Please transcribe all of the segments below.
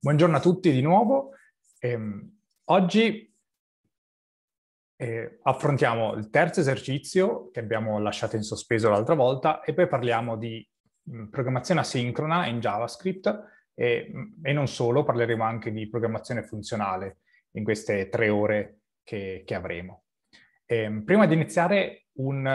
Buongiorno a tutti di nuovo. Eh, oggi eh, affrontiamo il terzo esercizio che abbiamo lasciato in sospeso l'altra volta e poi parliamo di mh, mm, programmazione asincrona in JavaScript e, mh, mm, e, non solo, parleremo anche di programmazione funzionale in queste tre ore che, che avremo. Eh, prima di iniziare un,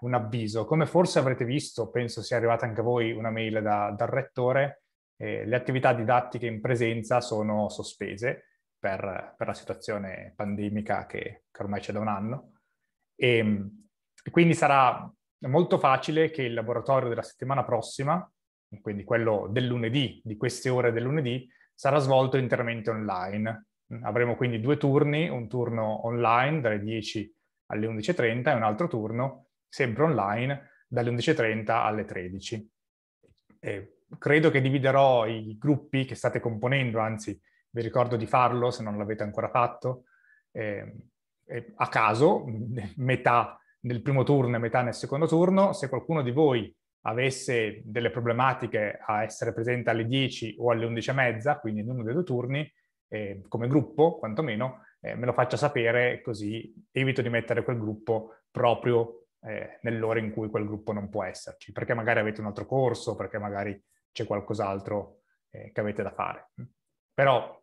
un, avviso, come forse avrete visto, penso sia arrivata anche a voi una mail da, dal rettore, eh, le attività didattiche in presenza sono sospese per, per la situazione pandemica che, che, ormai c'è da un anno. E, ehm, e quindi sarà molto facile che il laboratorio della settimana prossima, quindi quello del lunedì, di queste ore del lunedì, sarà svolto interamente online. Avremo quindi due turni, un turno online dalle 10 alle 11.30 e un altro turno sempre online dalle 11.30 alle 13. E credo che dividerò i gruppi che state componendo, anzi vi ricordo di farlo se non l'avete ancora fatto, eh, eh, a caso, metà nel primo turno e metà nel secondo turno. Se qualcuno di voi avesse delle problematiche a essere presente alle 10 o alle 11 e mezza, quindi in uno dei due turni, eh, come gruppo quantomeno, eh, me lo faccia sapere così evito di mettere quel gruppo proprio eh, nell'ora in cui quel gruppo non può esserci, perché magari avete un altro corso, perché magari c'è qualcos'altro eh, che avete da fare. Però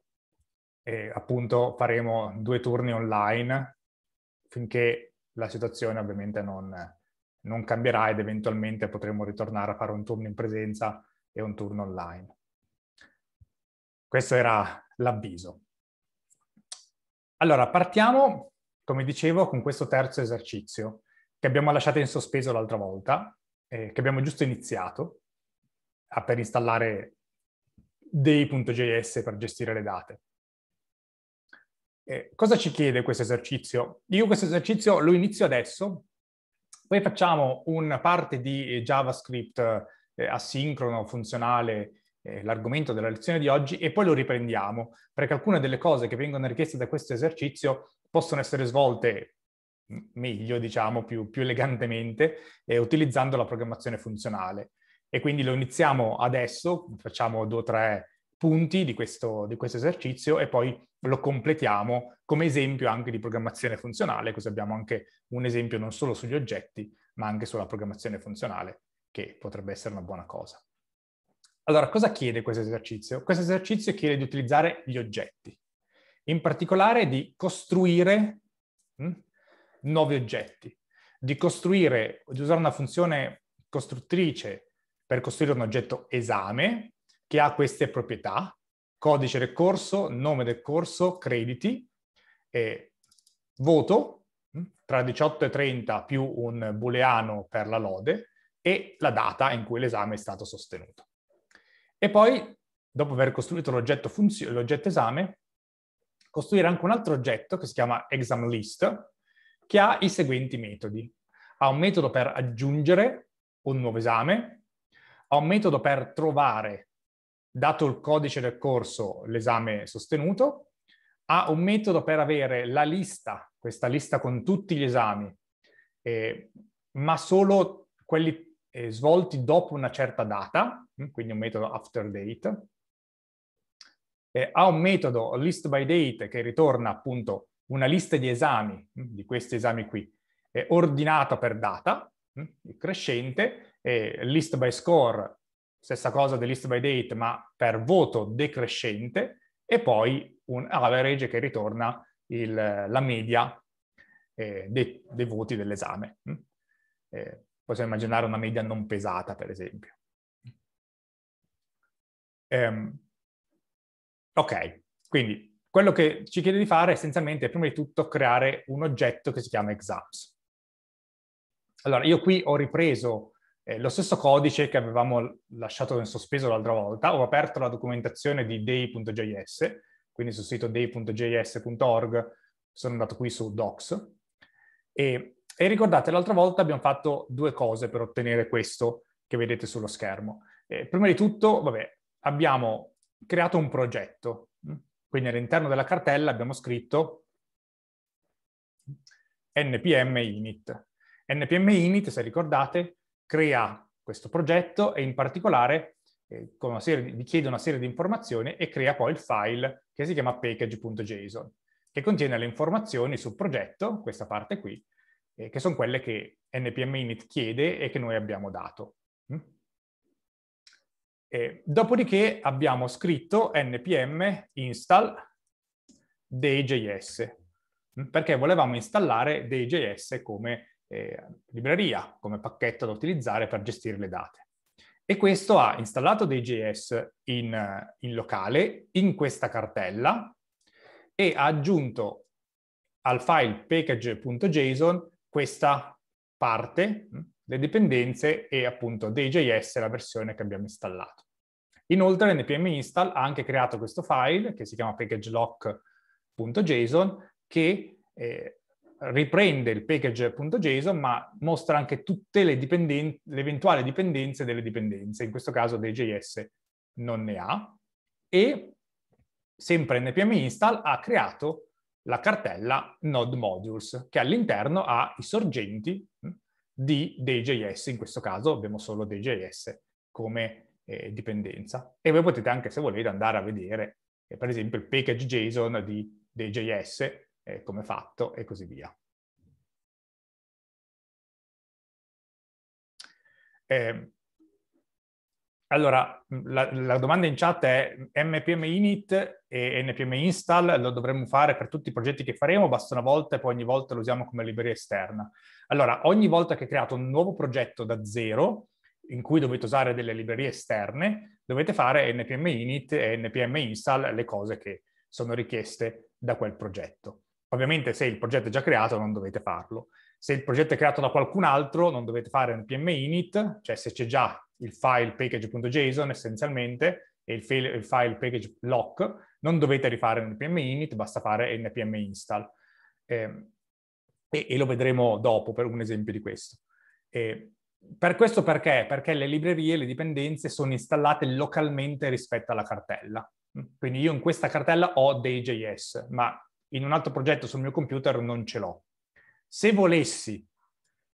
eh, appunto faremo due turni online finché la situazione ovviamente non, non cambierà ed eventualmente potremo ritornare a fare un turno in presenza e un turno online. Questo era l'avviso. Allora, partiamo, come dicevo, con questo terzo esercizio che abbiamo lasciato in sospeso l'altra volta, eh, che abbiamo giusto iniziato per installare dei.js per gestire le date. Eh, cosa ci chiede questo esercizio? Io questo esercizio lo inizio adesso, poi facciamo una parte di JavaScript eh, asincrono, funzionale, eh, l'argomento della lezione di oggi, e poi lo riprendiamo, perché alcune delle cose che vengono richieste da questo esercizio possono essere svolte meglio, diciamo, più, più elegantemente, eh, utilizzando la programmazione funzionale. E quindi lo iniziamo adesso, facciamo due o tre punti di questo, di questo esercizio e poi lo completiamo come esempio anche di programmazione funzionale, così abbiamo anche un esempio non solo sugli oggetti, ma anche sulla programmazione funzionale, che potrebbe essere una buona cosa. Allora, cosa chiede questo esercizio? Questo esercizio chiede di utilizzare gli oggetti, in particolare di costruire mh, hm, nuovi oggetti, di costruire, di usare una funzione costruttrice per costruire un oggetto esame che ha queste proprietà, codice del corso, nome del corso, crediti, eh, voto mm, tra 18 e 30 più un booleano per la lode e la data in cui l'esame è stato sostenuto. E poi, dopo aver costruito l'oggetto, l'oggetto esame, costruire anche un altro oggetto che si chiama exam list, che ha i seguenti metodi. Ha un metodo per aggiungere un nuovo esame, ha un metodo per trovare, dato il codice del corso, l'esame sostenuto, ha un metodo per avere la lista, questa lista con tutti gli esami, eh, ma solo quelli eh, svolti dopo una certa data, mm, quindi un metodo after date. Eh, ha un metodo list by date che ritorna appunto una lista di esami, mm, di questi esami qui, ordinata per data, mm, crescente, e list by score, stessa cosa del list by date, ma per voto decrescente, e poi un average che ritorna il, la media eh, dei, dei, voti dell'esame. Mm? Eh, possiamo immaginare una media non pesata, per esempio. Um, ok, quindi quello che ci chiede di fare è essenzialmente, prima di tutto, creare un oggetto che si chiama exams. Allora, io qui ho ripreso eh, lo stesso codice che avevamo lasciato in sospeso l'altra volta, ho aperto la documentazione di day.js, quindi sul sito day.js.org sono andato qui su docs e, e ricordate l'altra volta abbiamo fatto due cose per ottenere questo che vedete sullo schermo. Eh, prima di tutto, vabbè, abbiamo creato un progetto, quindi all'interno della cartella abbiamo scritto npm init. npm init, se ricordate, crea questo progetto e in particolare eh, serie, richiede una serie di informazioni e crea poi il file che si chiama package.json, che contiene le informazioni sul progetto, questa parte qui, eh, che sono quelle che npm init chiede e che noi abbiamo dato. Mm? E, dopodiché abbiamo scritto npm install dei.js, mm? perché volevamo installare dei.js come eh, libreria come pacchetto da utilizzare per gestire le date. E questo ha installato dei JS in, in locale in questa cartella e ha aggiunto al file package.json questa parte, hm, le dipendenze e appunto dei JS, la versione che abbiamo installato. Inoltre npm install ha anche creato questo file che si chiama packagelock.json che eh, riprende il package.json ma mostra anche tutte le, dipenden- le eventuali dipendenze delle dipendenze, in questo caso dei JS non ne ha, e sempre npm install ha creato la cartella node modules che all'interno ha i sorgenti hm, di dei JS, in questo caso abbiamo solo dei JS come eh, dipendenza. E voi potete anche, se volete, andare a vedere, eh, per esempio, il package JSON di dei JS eh, come fatto e così via. Eh, allora, la, la, domanda in chat è npm init e npm install lo dovremmo fare per tutti i progetti che faremo, basta una volta e poi ogni volta lo usiamo come libreria esterna. Allora, ogni volta che creato un nuovo progetto da zero, in cui dovete usare delle librerie esterne, dovete fare npm init e npm install le cose che sono richieste da quel progetto. Ovviamente se il progetto è già creato non dovete farlo. Se il progetto è creato da qualcun altro non dovete fare npm init, cioè se c'è già il file package.json essenzialmente e il file, il file package lock, non dovete rifare npm init, basta fare npm install. Eh, e, e, lo vedremo dopo per un esempio di questo. Eh, per questo perché? Perché le librerie, le dipendenze sono installate localmente rispetto alla cartella. Quindi io in questa cartella ho dei JS, ma in un altro progetto sul mio computer non ce l'ho. Se volessi,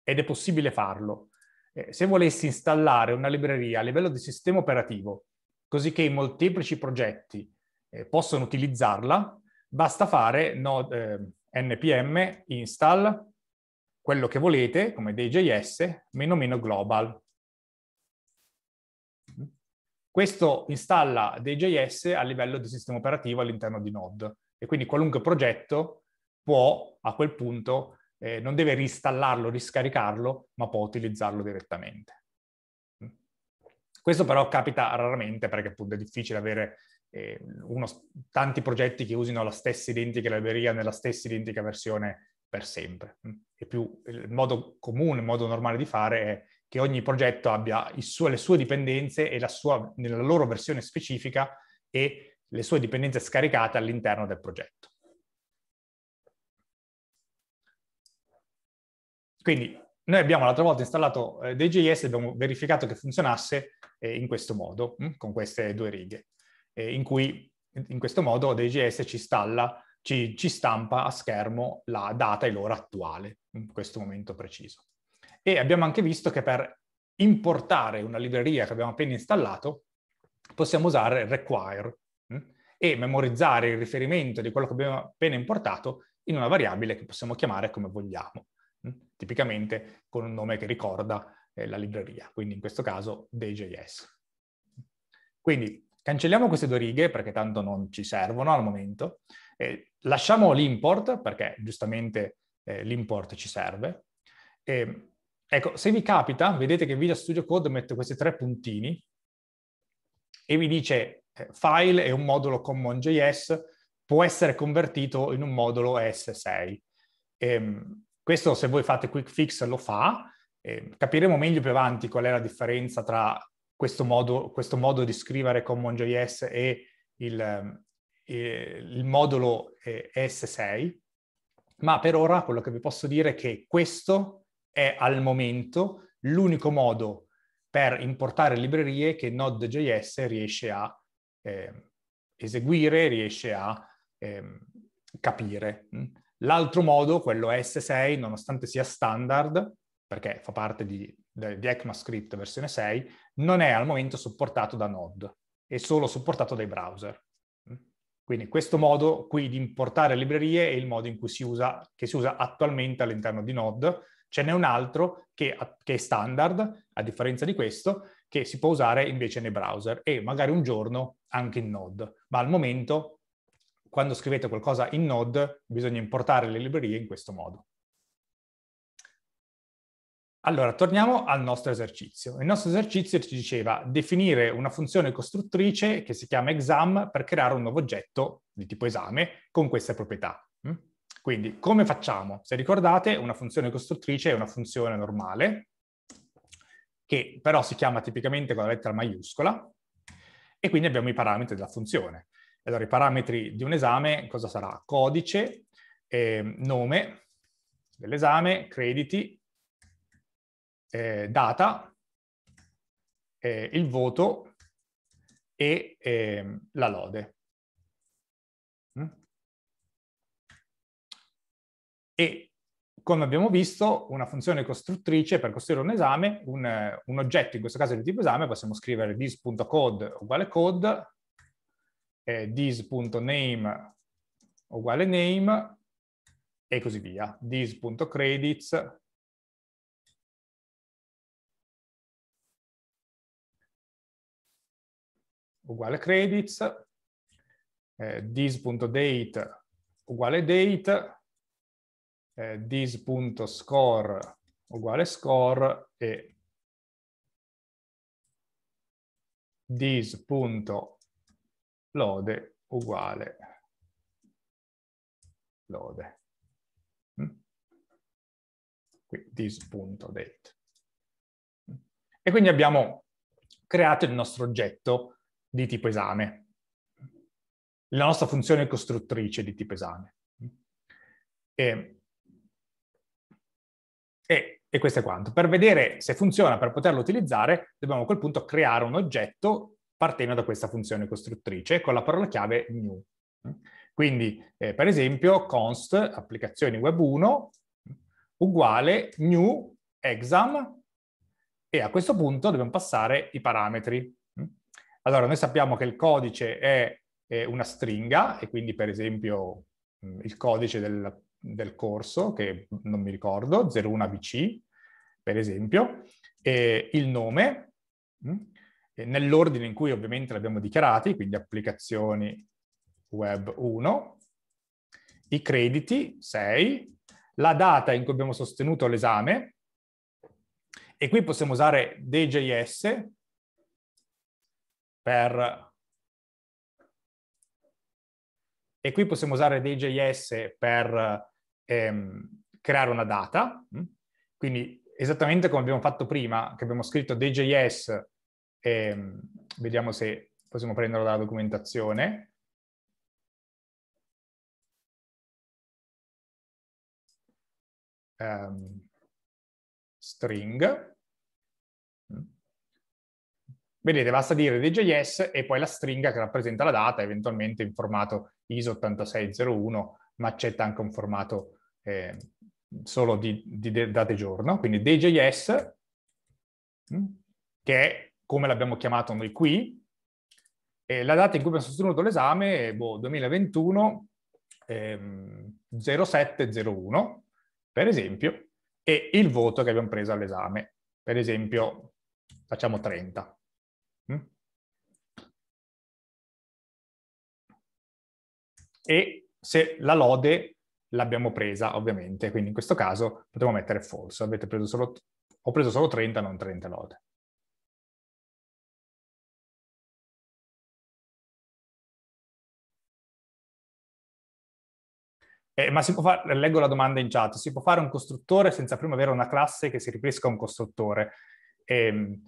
ed è possibile farlo, eh, se volessi installare una libreria a livello di sistema operativo, così che molteplici progetti eh, possano utilizzarla, basta fare node, eh, npm install quello che volete, come DJS, meno meno global. Questo installa DJS a livello di sistema operativo all'interno di Node. E quindi qualunque progetto può a quel punto, eh, non deve ristallarlo, riscaricarlo, ma può utilizzarlo direttamente. Mm. Questo però capita raramente perché appunto è difficile avere eh, uno, tanti progetti che usino la stessa identica libreria nella stessa identica versione per sempre. Mm. E più, il modo comune, il modo normale di fare è che ogni progetto abbia suo, le sue dipendenze e la sua, nella loro versione specifica e le sue dipendenze scaricate all'interno del progetto. Quindi noi abbiamo l'altra volta installato eh, DJS e abbiamo verificato che funzionasse eh, in questo modo, mh? Hm, con queste due righe, eh, in cui in questo modo DJS ci, installa, ci, ci stampa a schermo la data e l'ora attuale, in questo momento preciso. E abbiamo anche visto che per importare una libreria che abbiamo appena installato, possiamo usare require, e memorizzare il riferimento di quello che abbiamo appena importato in una variabile che possiamo chiamare come vogliamo, mm? tipicamente con un nome che ricorda eh, la libreria, quindi in questo caso DJS. Quindi cancelliamo queste due righe perché tanto non ci servono al momento, eh, lasciamo l'import perché giustamente eh, l'import ci serve. E, ecco, se vi capita, vedete che Visual Studio Code mette questi tre puntini e vi dice eh, file e un modulo common.js può essere convertito in un modulo ES6. Ehm, questo se voi fate quick fix lo fa, ehm, capiremo meglio più avanti qual è la differenza tra questo modo, questo modo di scrivere common.js e il, eh, il modulo eh, ES6, ma per ora quello che vi posso dire è che questo è al momento l'unico modo per importare librerie che Node.js riesce a eh, eseguire, riesce a eh, capire. Mm. L'altro modo, quello S6, nonostante sia standard, perché fa parte di, di ECMAScript versione 6, non è al momento supportato da Node, è solo supportato dai browser. Mm. Quindi questo modo qui di importare librerie è il modo in cui si usa, che si usa attualmente all'interno di Node. Ce n'è un altro che, che, è standard, a differenza di questo, che si può usare invece nei browser e magari un giorno anche in Node, ma al momento quando scrivete qualcosa in Node bisogna importare le librerie in questo modo. Allora, torniamo al nostro esercizio. Il nostro esercizio ci diceva definire una funzione costruttrice che si chiama exam per creare un nuovo oggetto di tipo esame con queste proprietà. Mm? Quindi, come facciamo? Se ricordate, una funzione costruttrice è una funzione normale, che però si chiama tipicamente con la lettera maiuscola, e quindi abbiamo i parametri della funzione. Allora i parametri di un esame cosa sarà? Codice, eh, nome dell'esame, crediti, eh, data, eh, il voto e ehm, la lode. Mm? E come abbiamo visto, una funzione costruttrice per costruire un esame, un, un oggetto, in questo caso di tipo esame, possiamo scrivere this.code uguale code, eh, dis.name uguale name, e così via. this.credits uguale credits, eh, dis.date uguale date, eh, dis.score uguale score e dis.lode uguale lode. Mm? Qui dis.date. E quindi abbiamo creato il nostro oggetto di tipo esame, la nostra funzione costruttrice di tipo esame. E e, e questo è quanto. Per vedere se funziona, per poterlo utilizzare, dobbiamo a quel punto creare un oggetto partendo da questa funzione costruttrice con la parola chiave new. Quindi, eh, per esempio, const applicazioni web 1 uguale new exam e a questo punto dobbiamo passare i parametri. Allora, noi sappiamo che il codice è una stringa e quindi, per esempio, il codice del del corso, che non mi ricordo, 01BC, per esempio, e il nome, mm, nell'ordine in cui ovviamente l'abbiamo dichiarati, quindi applicazioni web 1, i crediti 6, la data in cui abbiamo sostenuto l'esame, e qui possiamo usare DJS per... E qui possiamo usare DJS per ehm, creare una data, mm? quindi esattamente come abbiamo fatto prima, che abbiamo scritto DJS, ehm, vediamo se possiamo prenderlo dalla documentazione, Um, string. Mm? Vedete, basta dire DJS e poi la stringa che rappresenta la data, eventualmente in formato ISO 8601, ma accetta anche un formato eh, solo di, di date giorno, quindi DJS, mm, che è come l'abbiamo chiamato noi qui, e la data in cui abbiamo sostenuto l'esame è boh, 2021 ehm, 0701, per esempio, e il voto che abbiamo preso all'esame, per esempio, facciamo 30. Mm. E se la lode l'abbiamo presa ovviamente, quindi in questo caso potremmo mettere false, preso solo, ho preso solo 30, non 30 lode. Eh, ma si può fare, leggo la domanda in chat, si può fare un costruttore senza prima avere una classe che si riferisca un costruttore? Eh,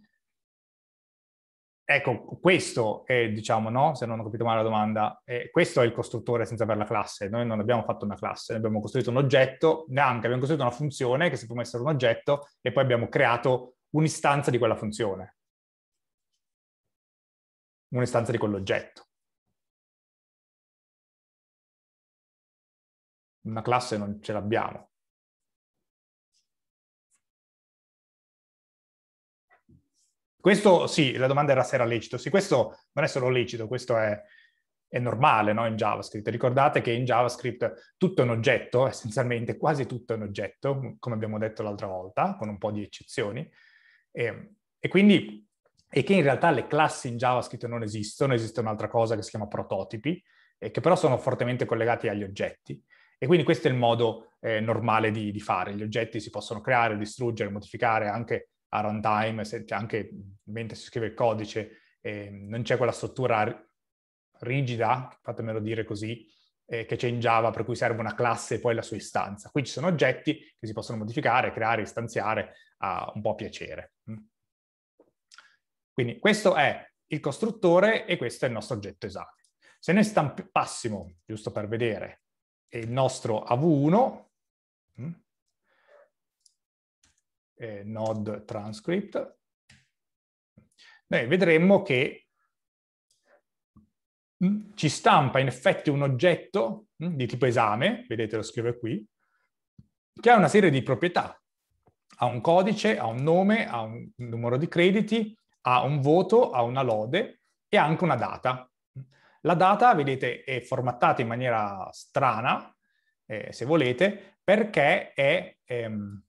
Ecco, questo è, diciamo, no? Se non ho capito male la domanda, eh, questo è il costruttore senza avere la classe. Noi non abbiamo fatto una classe, abbiamo costruito un oggetto, neanche abbiamo costruito una funzione che si può essere un oggetto e poi abbiamo creato un'istanza di quella funzione. Un'istanza di quell'oggetto. Una classe non ce l'abbiamo. Questo sì, la domanda era se era lecito. Sì, questo non è solo lecito, questo è, è normale no? in JavaScript. Ricordate che in JavaScript tutto è un oggetto, essenzialmente quasi tutto è un oggetto, come abbiamo detto l'altra volta, con un po' di eccezioni. E, e quindi, e che in realtà le classi in JavaScript non esistono, esiste un'altra cosa che si chiama prototipi, eh, che però sono fortemente collegati agli oggetti. E quindi questo è il modo eh, normale di, di fare. Gli oggetti si possono creare, distruggere, modificare anche a runtime, se, anche mentre si scrive il codice, eh, non c'è quella struttura rigida, fatemelo dire così, eh, che c'è in Java, per cui serve una classe e poi la sua istanza. Qui ci sono oggetti che si possono modificare, creare, istanziare a un po' a piacere. Mm. Quindi questo è il costruttore e questo è il nostro oggetto esame. Se noi stampassimo, giusto per vedere, il nostro AV1, eh, node transcript, noi vedremmo che mm, ci stampa in effetti un oggetto mm, di tipo esame, vedete lo scrive qui, che ha una serie di proprietà. Ha un codice, ha un nome, ha un numero di crediti, ha un voto, ha una lode e anche una data. La data, vedete, è formattata in maniera strana, eh, se volete, perché è, ehm,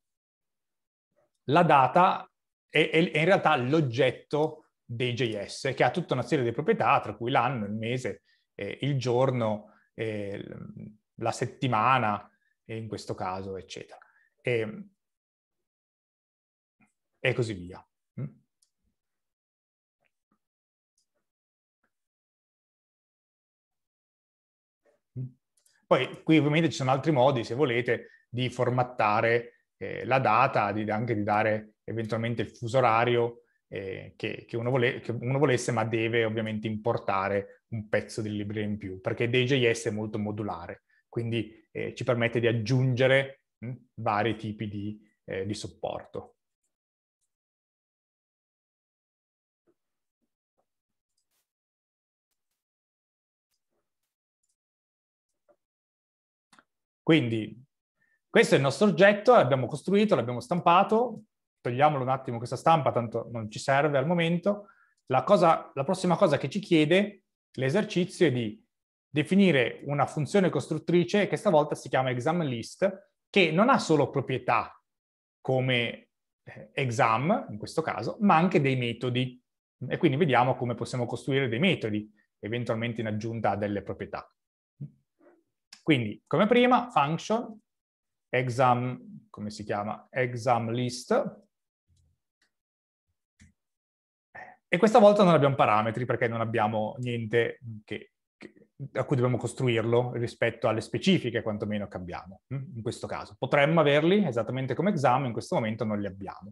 la data è, è, è in realtà l'oggetto dei JS, che ha tutta una serie di proprietà, tra cui l'anno, il mese, eh, il giorno, eh, la settimana, eh, in questo caso, eccetera. E, e così via. Mm? Mm. Poi qui ovviamente ci sono altri modi, se volete, di formattare eh, la data, di, anche di dare eventualmente il fuso orario eh, che, che, uno vole, che, uno volesse, ma deve ovviamente importare un pezzo di libreria in più, perché DJS è molto modulare, quindi eh, ci permette di aggiungere mh, hm, vari tipi di, eh, di supporto. Quindi questo è il nostro oggetto, l'abbiamo costruito, l'abbiamo stampato, togliamolo un attimo questa stampa, tanto non ci serve al momento. La, cosa, la prossima cosa che ci chiede l'esercizio è di definire una funzione costruttrice che stavolta si chiama exam list, che non ha solo proprietà come eh, exam, in questo caso, ma anche dei metodi. E quindi vediamo come possiamo costruire dei metodi, eventualmente in aggiunta a delle proprietà. Quindi, come prima, function, exam, come si chiama? Exam list. E questa volta non abbiamo parametri perché non abbiamo niente che, che, a cui dobbiamo costruirlo rispetto alle specifiche quantomeno che abbiamo hm? in questo caso. Potremmo averli esattamente come exam, in questo momento non li abbiamo.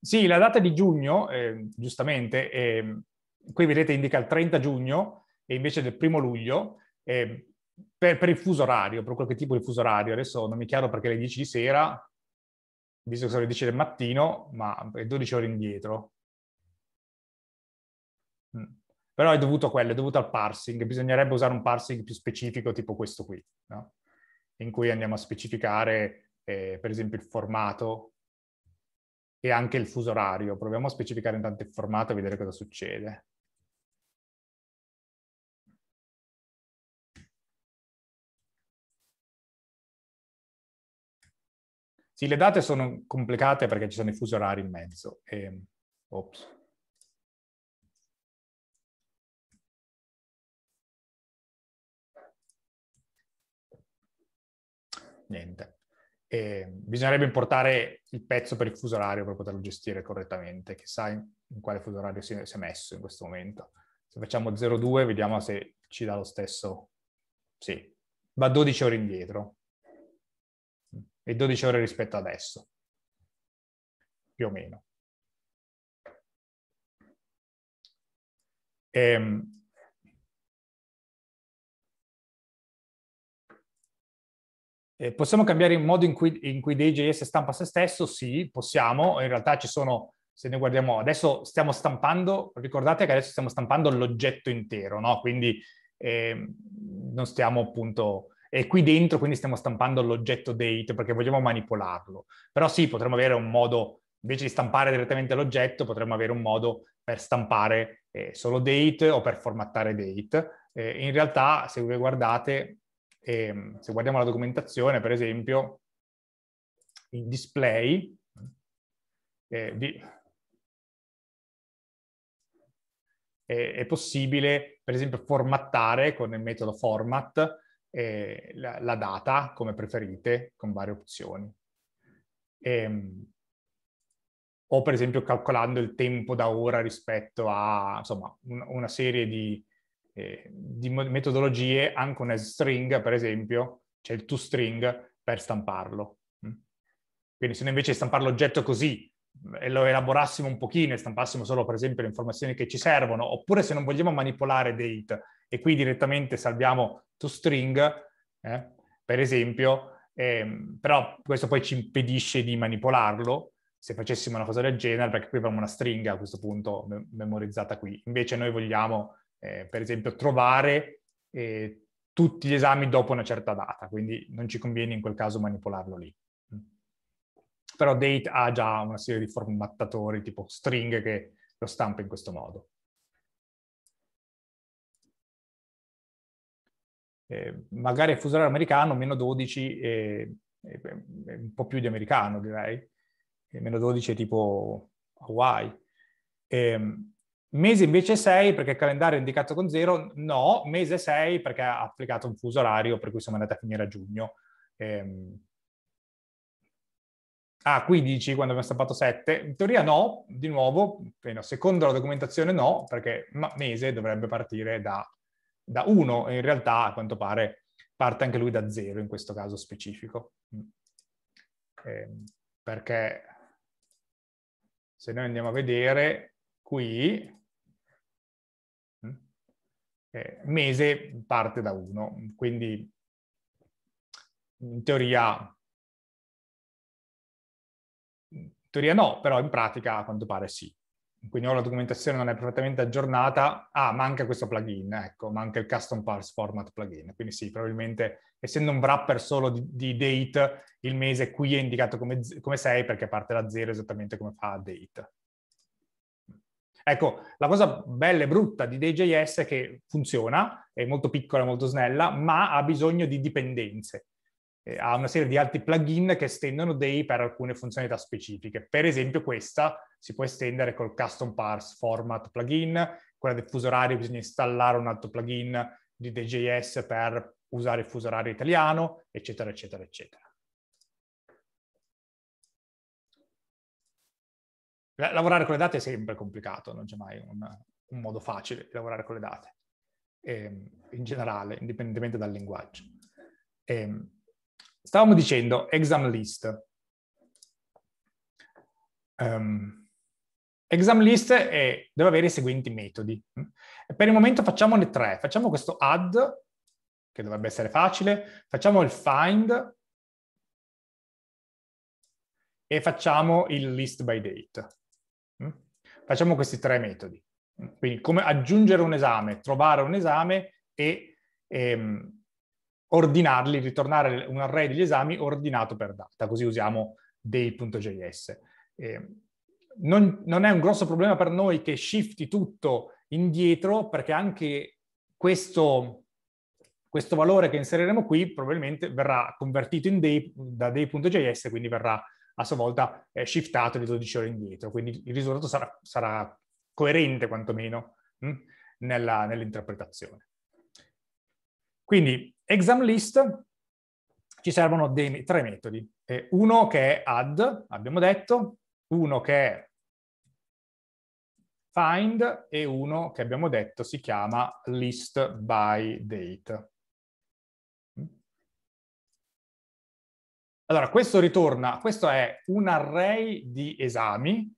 Sì, la data di giugno, eh, giustamente, eh, qui vedete indica il 30 giugno e invece del primo luglio, eh, per, per, il fuso orario, per qualche tipo di fuso orario, adesso non mi chiaro perché alle 10 di sera, visto che sono le 10 del mattino, ma è 12 ore indietro. Mm. Però è dovuto a quello, è dovuto al parsing, bisognerebbe usare un parsing più specifico tipo questo qui, no? in cui andiamo a specificare eh, per esempio il formato e anche il fuso orario. Proviamo a specificare intanto il formato e vedere cosa succede. Sì, le date sono complicate perché ci sono i fusi orari in mezzo. E... Ehm, ops. Niente. E ehm, bisognerebbe importare il pezzo per il fuso orario per poterlo gestire correttamente. Chissà in, in quale fuso orario si è messo in questo momento. Se facciamo 02 vediamo se ci dà lo stesso. Sì, va 12 ore indietro, e 12 ore rispetto adesso, più o meno. Ehm, e, possiamo cambiare il modo in cui, in cui DJS stampa se stesso? Sì, possiamo. In realtà ci sono, se noi guardiamo, adesso stiamo stampando, ricordate che adesso stiamo stampando l'oggetto intero, no? Quindi eh, non stiamo appunto e qui dentro quindi stiamo stampando l'oggetto date perché vogliamo manipolarlo. Però sì, potremmo avere un modo, invece di stampare direttamente l'oggetto, potremmo avere un modo per stampare eh, solo date o per formattare date. Eh, in realtà, se voi guardate, eh, se guardiamo la documentazione, per esempio, in display, vi, eh, eh, è possibile, per esempio, formattare con il metodo format eh, la, la, data come preferite con varie opzioni. E, ehm, o per esempio calcolando il tempo da ora rispetto a insomma, un, una serie di, eh, di, metodologie, anche una string per esempio, c'è cioè il toString per stamparlo. Mm. Quindi se noi invece stampare l'oggetto così e lo elaborassimo un pochino e stampassimo solo per esempio le informazioni che ci servono, oppure se non vogliamo manipolare date, e qui direttamente salviamo toString, eh, per esempio, ehm, però questo poi ci impedisce di manipolarlo se facessimo una cosa del genere, perché qui abbiamo una stringa a questo punto memorizzata qui. Invece noi vogliamo, eh, per esempio, trovare eh, tutti gli esami dopo una certa data, quindi non ci conviene in quel caso manipolarlo lì. Mm. Però date ha già una serie di formattatori tipo string che lo stampa in questo modo. eh, magari il fuso orario americano meno 12 è, e, e, un po' più di americano direi, e meno 12 è tipo Hawaii. Ehm, mese invece 6 perché il calendario è indicato con 0, no, mese 6 perché ha applicato un fuso orario per cui siamo andati a finire a giugno. Ehm, ah, 15 quando abbiamo stampato 7? In teoria no, di nuovo, secondo la documentazione no, perché mese dovrebbe partire da da uno e in realtà a quanto pare parte anche lui da zero in questo caso specifico. Eh, perché se noi andiamo a vedere qui, mm, eh, mese parte da uno, quindi in teoria, in teoria no, però in pratica a quanto pare sì quindi o la documentazione non è perfettamente aggiornata, ah, manca questo plugin, ecco, manca il custom parse format plugin. Quindi sì, probabilmente, essendo un wrapper solo di, di date, il mese qui è indicato come, come 6 perché parte da 0 esattamente come fa date. Ecco, la cosa bella e brutta di DJS è che funziona, è molto piccola, molto snella, ma ha bisogno di dipendenze. Eh, ha una serie di altri plugin che estendono dei per alcune funzionalità specifiche. Per esempio questa si può estendere col custom parse format plugin, quella del fuso orario bisogna installare un altro plugin di DJS per usare il fuso orario italiano, eccetera, eccetera, eccetera. Lavorare con le date è sempre complicato, non c'è mai un, un modo facile di lavorare con le date, ehm, in generale, indipendentemente dal linguaggio. Ehm, Stavamo dicendo exam list. Um, exam list è, deve avere i seguenti metodi. Per il momento facciamone tre. Facciamo questo add, che dovrebbe essere facile, facciamo il find e facciamo il list by date. Mm? Facciamo questi tre metodi. Quindi come aggiungere un esame, trovare un esame e ehm, ordinarli, ritornare un array degli esami ordinato per data, così usiamo day.js. Eh, non, non, è un grosso problema per noi che shifti tutto indietro, perché anche questo, questo valore che inseriremo qui probabilmente verrà convertito in day, da day.js, quindi verrà a sua volta eh, shiftato di 12 ore indietro, quindi il risultato sarà, sarà coerente quantomeno mh, hm, nella, nell'interpretazione. Quindi Exam list ci servono dei, tre metodi. Eh, uno che è add, abbiamo detto, uno che è find e uno che abbiamo detto si chiama list by date. Allora, questo ritorna, questo è un array di esami,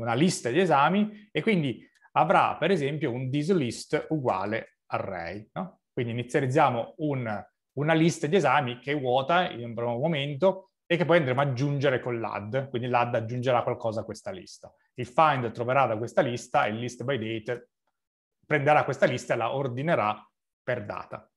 una lista di esami, e quindi avrà, per esempio, un dislist uguale array. No? Quindi inizializziamo un, una lista di esami che è vuota in un primo momento e che poi andremo ad aggiungere con l'add, quindi l'add aggiungerà qualcosa a questa lista. Il find troverà da questa lista e il list by date prenderà questa lista e la ordinerà per data.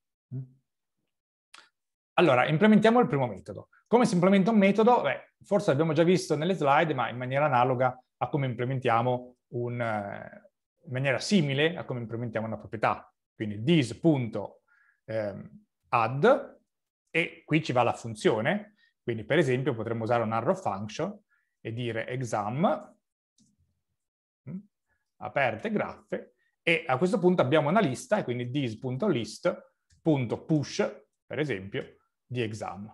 Allora, implementiamo il primo metodo. Come si implementa un metodo? Beh, forse l'abbiamo già visto nelle slide, ma in maniera analoga a come implementiamo un, eh, in maniera simile a come implementiamo una proprietà quindi this.add ehm, e qui ci va la funzione, quindi per esempio potremmo usare un arrow function e dire exam, mm, aperte graffe, e a questo punto abbiamo una lista, e quindi this.list.push, per esempio, di exam.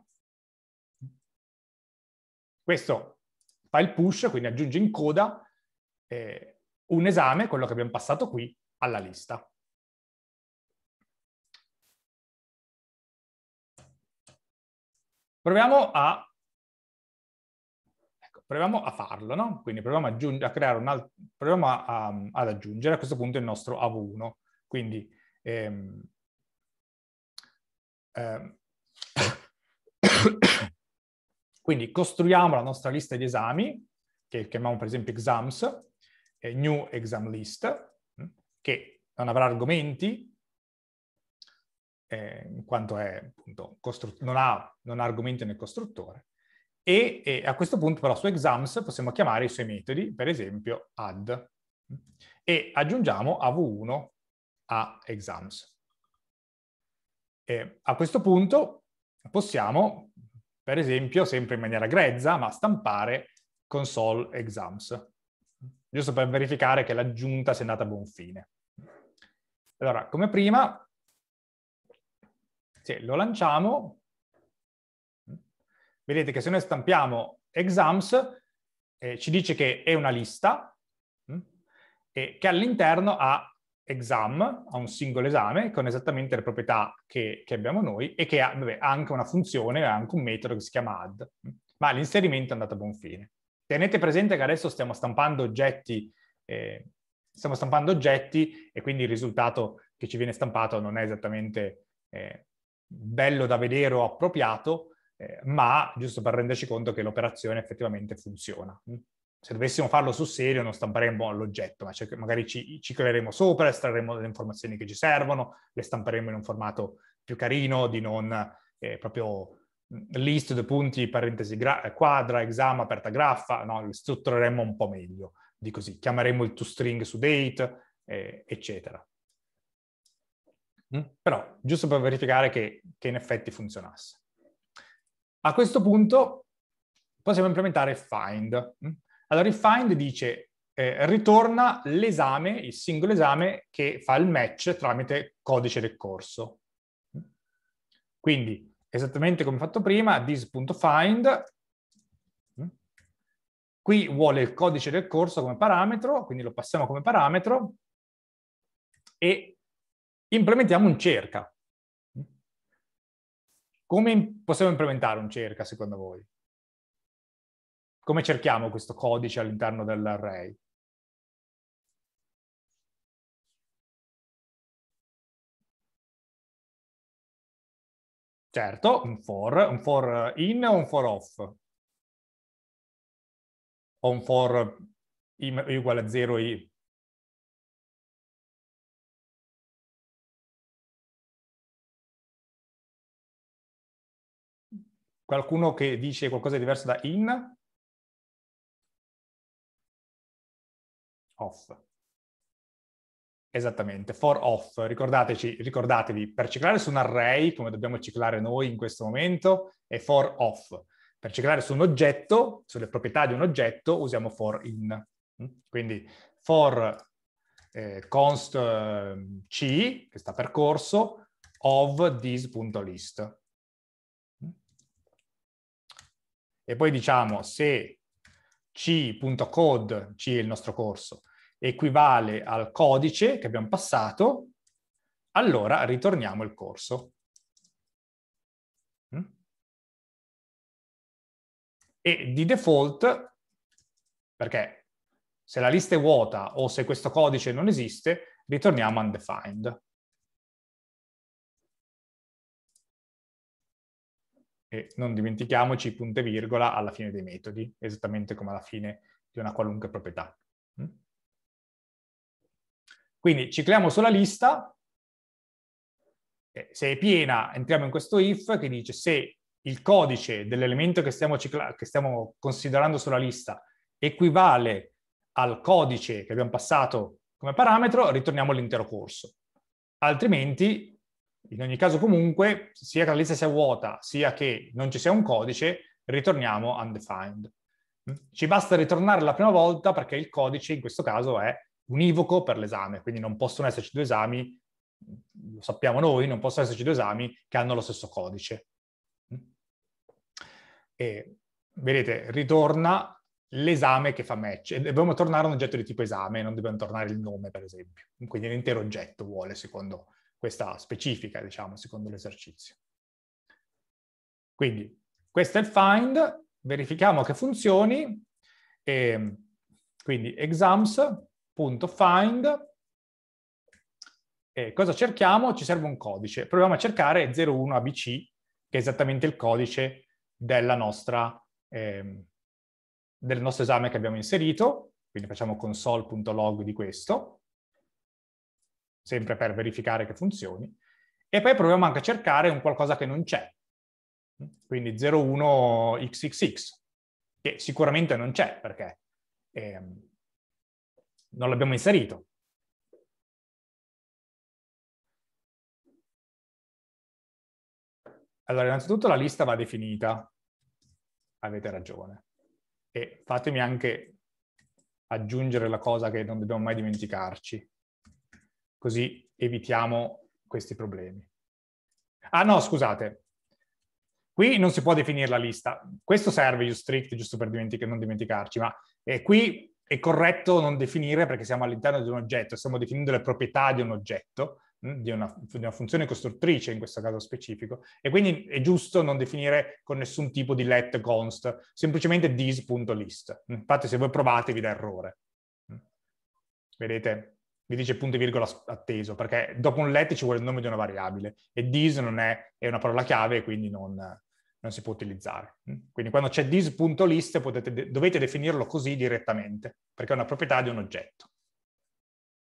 Questo fa il push, quindi aggiunge in coda eh, un esame, quello che abbiamo passato qui, alla lista. Proviamo a, ecco, proviamo a farlo, no? Quindi proviamo, a, creare un alt- proviamo a, a, ad aggiungere a questo punto il nostro AV1. Quindi ehm, ehm, quindi costruiamo la nostra lista di esami, che chiamiamo per esempio exams, eh, new exam list, che non avrà argomenti, eh, in quanto è, appunto, costru- non, ha, non ha argomento nel costruttore. E, e, a questo punto però su exams possiamo chiamare i suoi metodi, per esempio add, e aggiungiamo av1 a exams. E a questo punto possiamo, per esempio, sempre in maniera grezza, ma stampare console exams, giusto per verificare che l'aggiunta sia andata a buon fine. Allora, come prima, se lo lanciamo. Vedete che se noi stampiamo exams eh, ci dice che è una lista mh, mm, e che all'interno ha exam, ha un singolo esame con esattamente le proprietà che, che abbiamo noi e che ha, vabbè, anche una funzione, ha anche un metodo che si chiama add, mm. ma l'inserimento è andato a buon fine. Tenete presente che adesso stiamo stampando oggetti, eh, stiamo stampando oggetti e quindi il risultato che ci viene stampato non è esattamente eh, bello da vedere o appropriato, eh, ma giusto per renderci conto che l'operazione effettivamente funziona. Se dovessimo farlo sul serio non stamperemmo l'oggetto, ma cioè magari ci cicleremo sopra, estrarremo le informazioni che ci servono, le stamperemo in un formato più carino, di non eh, proprio mm, list di punti, parentesi quadra, esama, aperta graffa, no? le struttureremmo un po' meglio di così. Chiameremo il toString su date, eh, eccetera. Mm? Però, giusto per verificare che, che in effetti funzionasse. A questo punto possiamo implementare find. Mm? Allora il find dice eh, ritorna l'esame, il singolo esame che fa il match tramite codice del corso. Mm? Quindi, esattamente come fatto prima, this.find, qui vuole il codice del corso come parametro, quindi lo passiamo come parametro, e implementiamo un cerca. Come possiamo implementare un cerca secondo voi? Come cerchiamo questo codice all'interno dell'array? Certo, un for, un for in o un for off? O un for i uguale a 0 i Qualcuno che dice qualcosa di diverso da in? Off. Esattamente, for off. Ricordateci, ricordatevi, per ciclare su un array, come dobbiamo ciclare noi in questo momento, è for off. Per ciclare su un oggetto, sulle proprietà di un oggetto, usiamo for in. Mm? Quindi for eh, const eh, c, che sta per corso, of this.list. e poi diciamo se c.code, C è il nostro corso, equivale al codice che abbiamo passato, allora ritorniamo il corso. Mm? E di default, perché se la lista è vuota o se questo codice non esiste, ritorniamo undefined. E non dimentichiamoci punte e virgola alla fine dei metodi, esattamente come alla fine di una qualunque proprietà. Mm? Quindi cicliamo sulla lista, eh, se è piena entriamo in questo if che dice se il codice dell'elemento che, che stiamo, considerando sulla lista equivale al codice che abbiamo passato come parametro, ritorniamo all'intero corso. Altrimenti in ogni caso comunque, sia che la lista sia vuota, sia che non ci sia un codice, ritorniamo undefined. Ci basta ritornare la prima volta perché il codice in questo caso è univoco per l'esame, quindi non possono esserci due esami, lo sappiamo noi, non possono esserci due esami che hanno lo stesso codice. E, vedete, ritorna l'esame che fa match. E dobbiamo tornare un oggetto di tipo esame, non dobbiamo tornare il nome, per esempio. Quindi l'intero oggetto vuole, secondo questa specifica, diciamo, secondo l'esercizio. Quindi, questo è il find, verifichiamo che funzioni, e ehm, quindi exams.find, e cosa cerchiamo? Ci serve un codice. Proviamo a cercare 01ABC, che è esattamente il codice nostra, eh, del nostro esame che abbiamo inserito, quindi facciamo console.log di questo, sempre per verificare che funzioni, e poi proviamo anche a cercare un qualcosa che non c'è, quindi 01xxx, che sicuramente non c'è perché ehm, non l'abbiamo inserito. Allora, innanzitutto la lista va definita, avete ragione. E fatemi anche aggiungere la cosa che non dobbiamo mai dimenticarci, così evitiamo questi problemi. Ah no, scusate, qui non si può definire la lista, questo serve strict giusto per dimentic- non dimenticarci, ma eh, qui è corretto non definire perché siamo all'interno di un oggetto, stiamo definendo le proprietà di un oggetto, mm, di una, di una, funzione costruttrice in questo caso specifico, e quindi è giusto non definire con nessun tipo di let const, semplicemente this.list. Infatti se voi provate vi dà errore. Mm. Vedete? mi dice punto e virgola atteso, perché dopo un let ci vuole il nome di una variabile e this non è, è una parola chiave, quindi non, non, si può utilizzare. Mm? Quindi quando c'è this.list potete, dovete definirlo così direttamente, perché è una proprietà di un oggetto.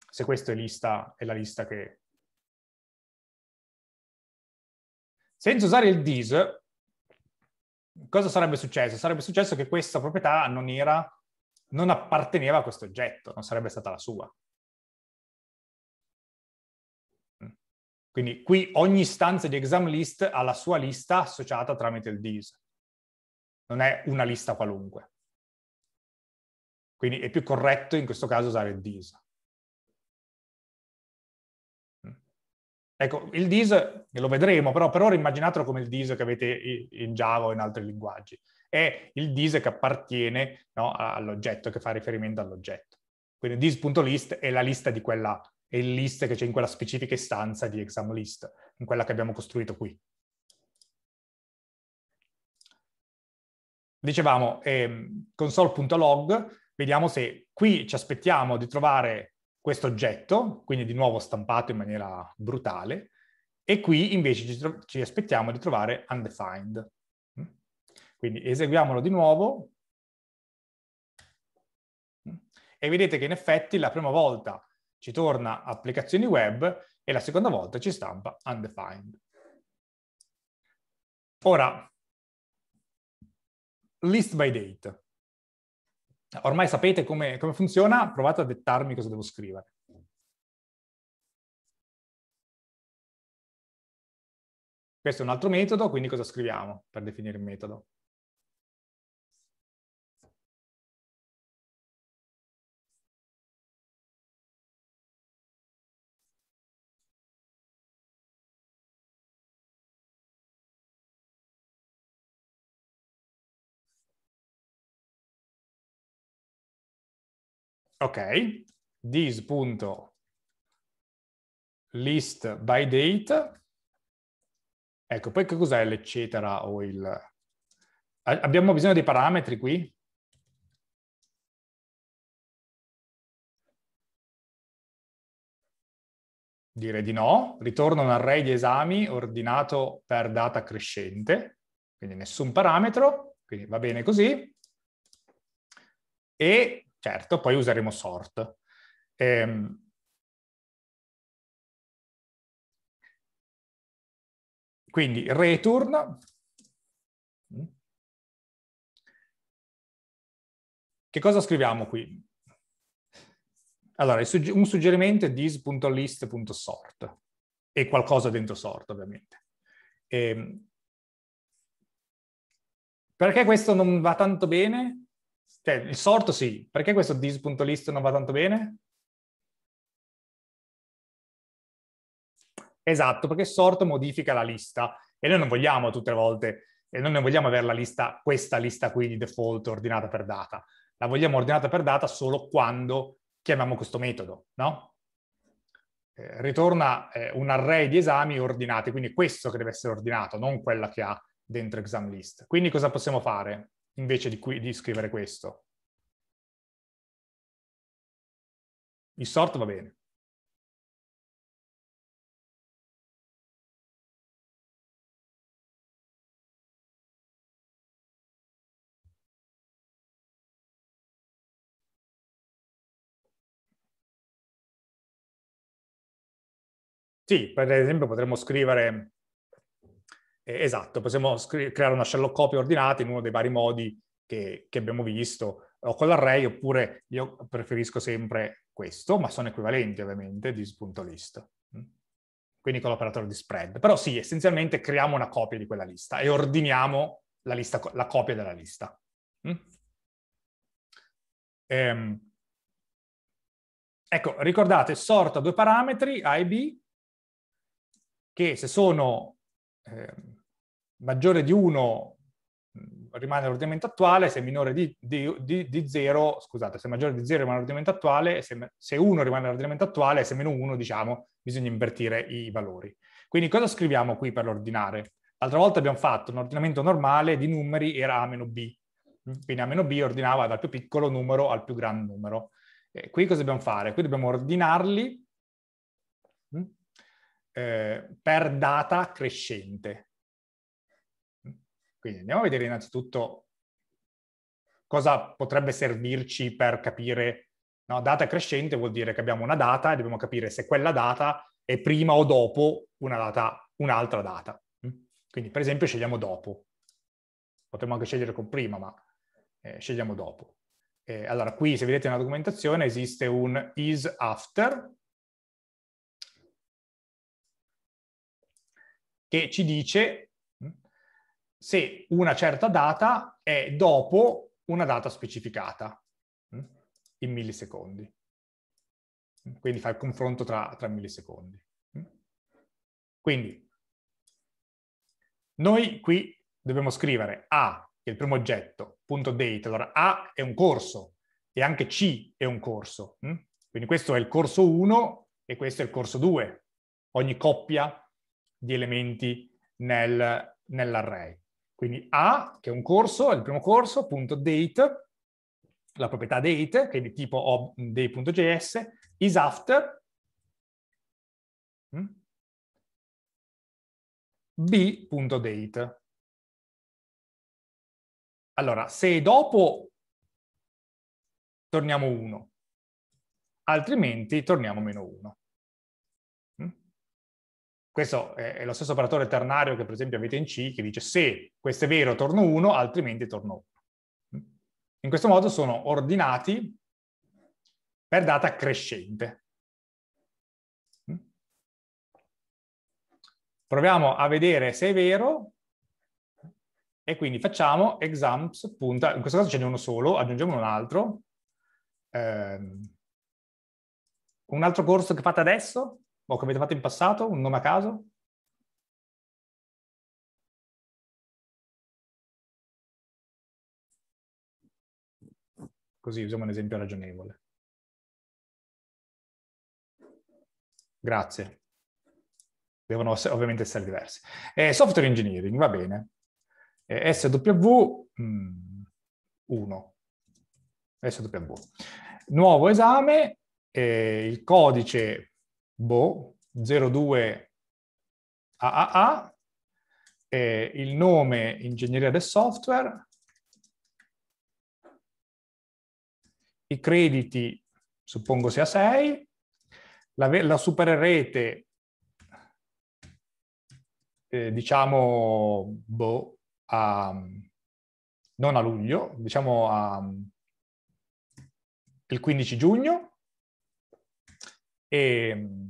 Se questa è, lista, è la lista che... Senza usare il this, cosa sarebbe successo? Sarebbe successo che questa proprietà non, era, non apparteneva a questo oggetto, non sarebbe stata la sua. Quindi qui ogni istanza di exam list ha la sua lista associata tramite il dis. Non è una lista qualunque. Quindi è più corretto in questo caso usare il dis. Mm. Ecco, il dis, lo vedremo, però per ora immaginatelo come il dis che avete in Java o in altri linguaggi. È il dis che appartiene no, all'oggetto, che fa riferimento all'oggetto. Quindi dis.list è la lista di quella e il list che c'è in quella specifica istanza di exam list, in quella che abbiamo costruito qui. Dicevamo, ehm, console.log, vediamo se qui ci aspettiamo di trovare questo oggetto, quindi di nuovo stampato in maniera brutale, e qui invece ci, ci aspettiamo di trovare undefined. Mm? Quindi eseguiamolo di nuovo, mm? e vedete che in effetti la prima volta ci torna applicazioni web e la seconda volta ci stampa undefined. Ora, list by date. Ormai sapete come, come funziona, provate a dettarmi cosa devo scrivere. Questo è un altro metodo, quindi cosa scriviamo per definire il metodo? Ok, this.list by date. Ecco, poi che cos'è l'eccetera o il... Abbiamo bisogno di parametri qui? Dire di no. Ritorno un array di esami ordinato per data crescente, quindi nessun parametro, quindi va bene così. E certo, poi useremo sort. Ehm, quindi return, mm. che cosa scriviamo qui? Allora, un suggerimento è this.list.sort e qualcosa dentro sort, ovviamente. Ehm, perché questo non va tanto bene? Cioè, il sorto sì. Perché questo dis.list non va tanto bene? Esatto, perché sorto modifica la lista e noi non vogliamo tutte le volte, e noi non vogliamo avere la lista, questa lista qui di default ordinata per data. La vogliamo ordinata per data solo quando chiamiamo questo metodo, no? Eh, ritorna eh, un array di esami ordinati, quindi questo che deve essere ordinato, non quella che ha dentro exam list. Quindi cosa possiamo fare? invece di, qui, di scrivere questo. Il sort va bene. Sì, per esempio potremmo scrivere eh, esatto, possiamo scri- creare una shell copy ordinata in uno dei vari modi che, che abbiamo visto, o con l'array, oppure io preferisco sempre questo, ma sono equivalenti ovviamente, di dis.list. Mm. Quindi con l'operatore di spread. Però sì, essenzialmente creiamo una copia di quella lista e ordiniamo la, lista, la copia della lista. Mm. Ehm, ecco, ricordate, sorta due parametri, A e B, che se sono... Ehm, maggiore di 1 rimane l'ordinamento attuale, se minore di, di, di, di 0, scusate, se maggiore di 0 rimane l'ordinamento attuale, se, se 1 rimane l'ordinamento attuale, se meno 1, diciamo, bisogna invertire i valori. Quindi cosa scriviamo qui per l'ordinare? L'altra volta abbiamo fatto un ordinamento normale di numeri, era A-B, quindi A-B ordinava dal più piccolo numero al più gran numero. E qui cosa dobbiamo fare? Qui dobbiamo ordinarli eh, per data crescente. Quindi andiamo a vedere innanzitutto cosa potrebbe servirci per capire, no? data crescente vuol dire che abbiamo una data e dobbiamo capire se quella data è prima o dopo data, un'altra data. Mm? Quindi per esempio scegliamo dopo, potremmo anche scegliere con prima, ma eh, scegliamo dopo. Eh, allora qui se vedete nella documentazione esiste un is after, che ci dice se una certa data è dopo una data specificata mm, in millisecondi. Quindi fa il confronto tra, tra millisecondi. Mm. Quindi noi qui dobbiamo scrivere A, che è il primo oggetto, punto date. Allora A è un corso e anche C è un corso. Mm. Quindi questo è il corso 1 e questo è il corso 2. Ogni coppia di elementi nel, nell'array. Quindi A, che è un corso, è il primo corso, punto date, la proprietà date, che è di tipo day.js, is after, mm, b.date. Allora, se dopo torniamo 1, altrimenti torniamo meno 1. Questo è lo stesso operatore ternario che per esempio avete in C, che dice se questo è vero torno 1, altrimenti torno 1. Mm. In questo modo sono ordinati per data crescente. Mm. Proviamo a vedere se è vero e quindi facciamo exams. Punta, in questo caso ce n'è uno solo, aggiungiamo un altro. Um, un altro corso che fate adesso o che avete fatto in passato, un nome a caso? Così usiamo un esempio ragionevole. Grazie. Devono ovviamente essere diversi. Eh, software engineering, va bene. Eh, SW1. Mm, SW. Nuovo esame, eh, il codice boh, 02 AAA, eh, il nome ingegneria del software, i crediti suppongo sia 6, la, la superrete eh, diciamo boh, a, non a luglio, diciamo a, il 15 giugno, e,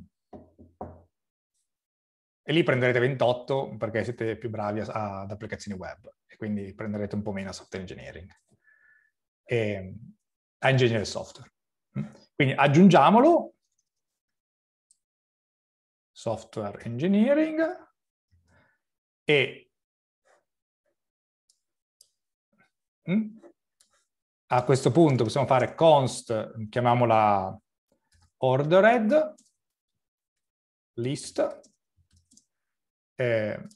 e lì prenderete 28 perché siete più bravi a, ad applicazioni web e quindi prenderete un po' meno a software engineering, e, a engineering software. Quindi aggiungiamolo, software engineering, e mm, a questo punto possiamo fare const, chiamiamola ordered list, eh,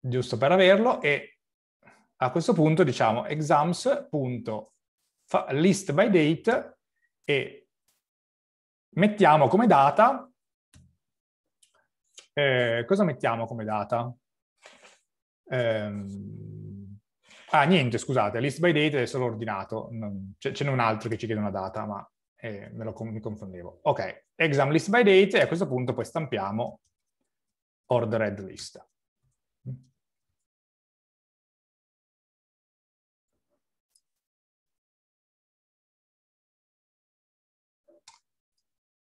giusto per averlo, e a questo punto diciamo exams.list by date e mettiamo come data, eh, cosa mettiamo come data? Ehm, ah, niente, scusate, list by date è solo ordinato, ce n'è un altro che ci chiede una data, ma e me lo, mi confondevo. Ok, exam list by date e a questo punto poi stampiamo ordered list.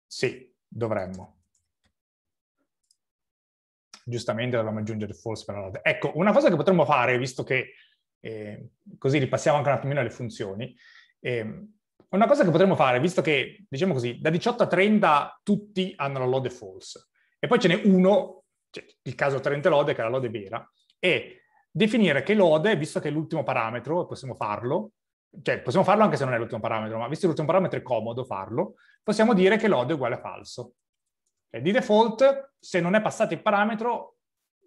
Sì, dovremmo. Giustamente dovremmo aggiungere false per la load. Ecco, una cosa che potremmo fare, visto che eh, così ripassiamo anche un attimino le funzioni, eh, una cosa che potremmo fare, visto che, diciamo così, da 18 a 30 tutti hanno la lode false, e poi ce n'è uno, cioè il caso 30 lode, che è la lode vera, è definire che lode, visto che è l'ultimo parametro, possiamo farlo, cioè possiamo farlo anche se non è l'ultimo parametro, ma visto che l'ultimo parametro è comodo farlo, possiamo dire che lode è uguale a falso. Cioè, di default, se non è passato il parametro,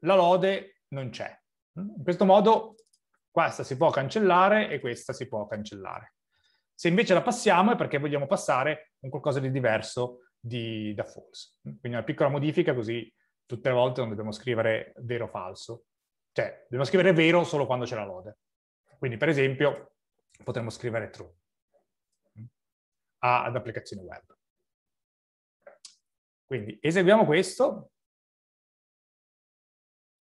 la lode non c'è. In questo modo questa si può cancellare e questa si può cancellare. Se invece la passiamo è perché vogliamo passare un qualcosa di diverso di, da false. Quindi una piccola modifica così tutte le volte non dobbiamo scrivere vero o falso. Cioè, dobbiamo scrivere vero solo quando c'è la lode. Quindi, per esempio, potremmo scrivere true ad applicazioni web. Quindi eseguiamo questo.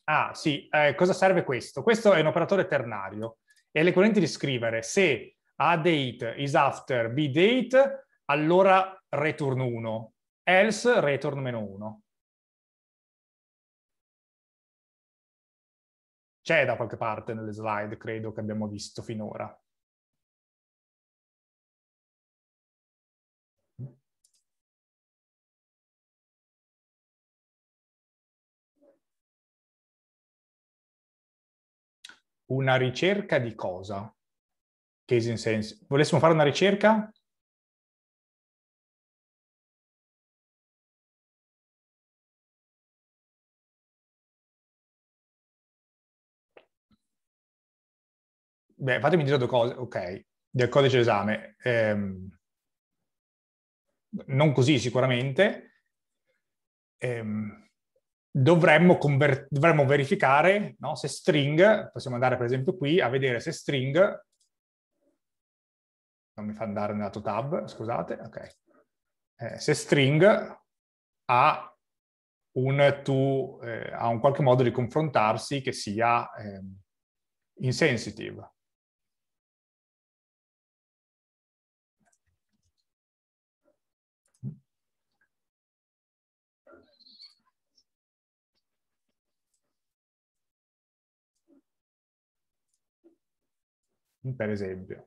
Ah sì, eh, cosa serve questo? Questo è un operatore ternario e l'equivalente di scrivere se a date is after B date, allora return 1, else return meno 1. C'è da qualche parte nelle slide, credo, che abbiamo visto finora. Una ricerca di cosa? case in sense. Volessimo fare una ricerca? Beh, fatemi dire due cose, ok, del codice d'esame. Ehm, non così sicuramente. Ehm, Dovremmo, dovremmo, verificare no? se string, possiamo andare per esempio qui a vedere se string non mi fa andare nel lato tab, scusate, ok. Eh, se string ha un to, eh, ha un qualche modo di confrontarsi che sia eh, insensitive. Per esempio.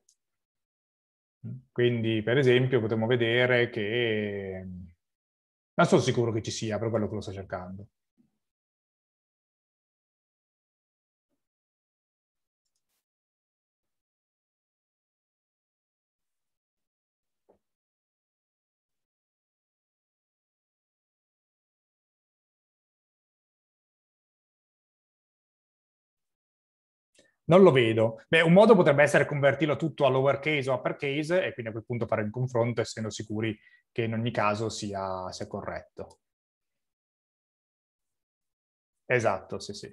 Quindi, per esempio, potremmo vedere che... Non mm, sono sicuro che ci sia, per quello che lo sto cercando. Non lo vedo. Beh, un modo potrebbe essere convertirlo tutto a lowercase o uppercase e quindi a quel punto fare il confronto essendo sicuri che in ogni caso sia, sia corretto. Esatto, sì, sì.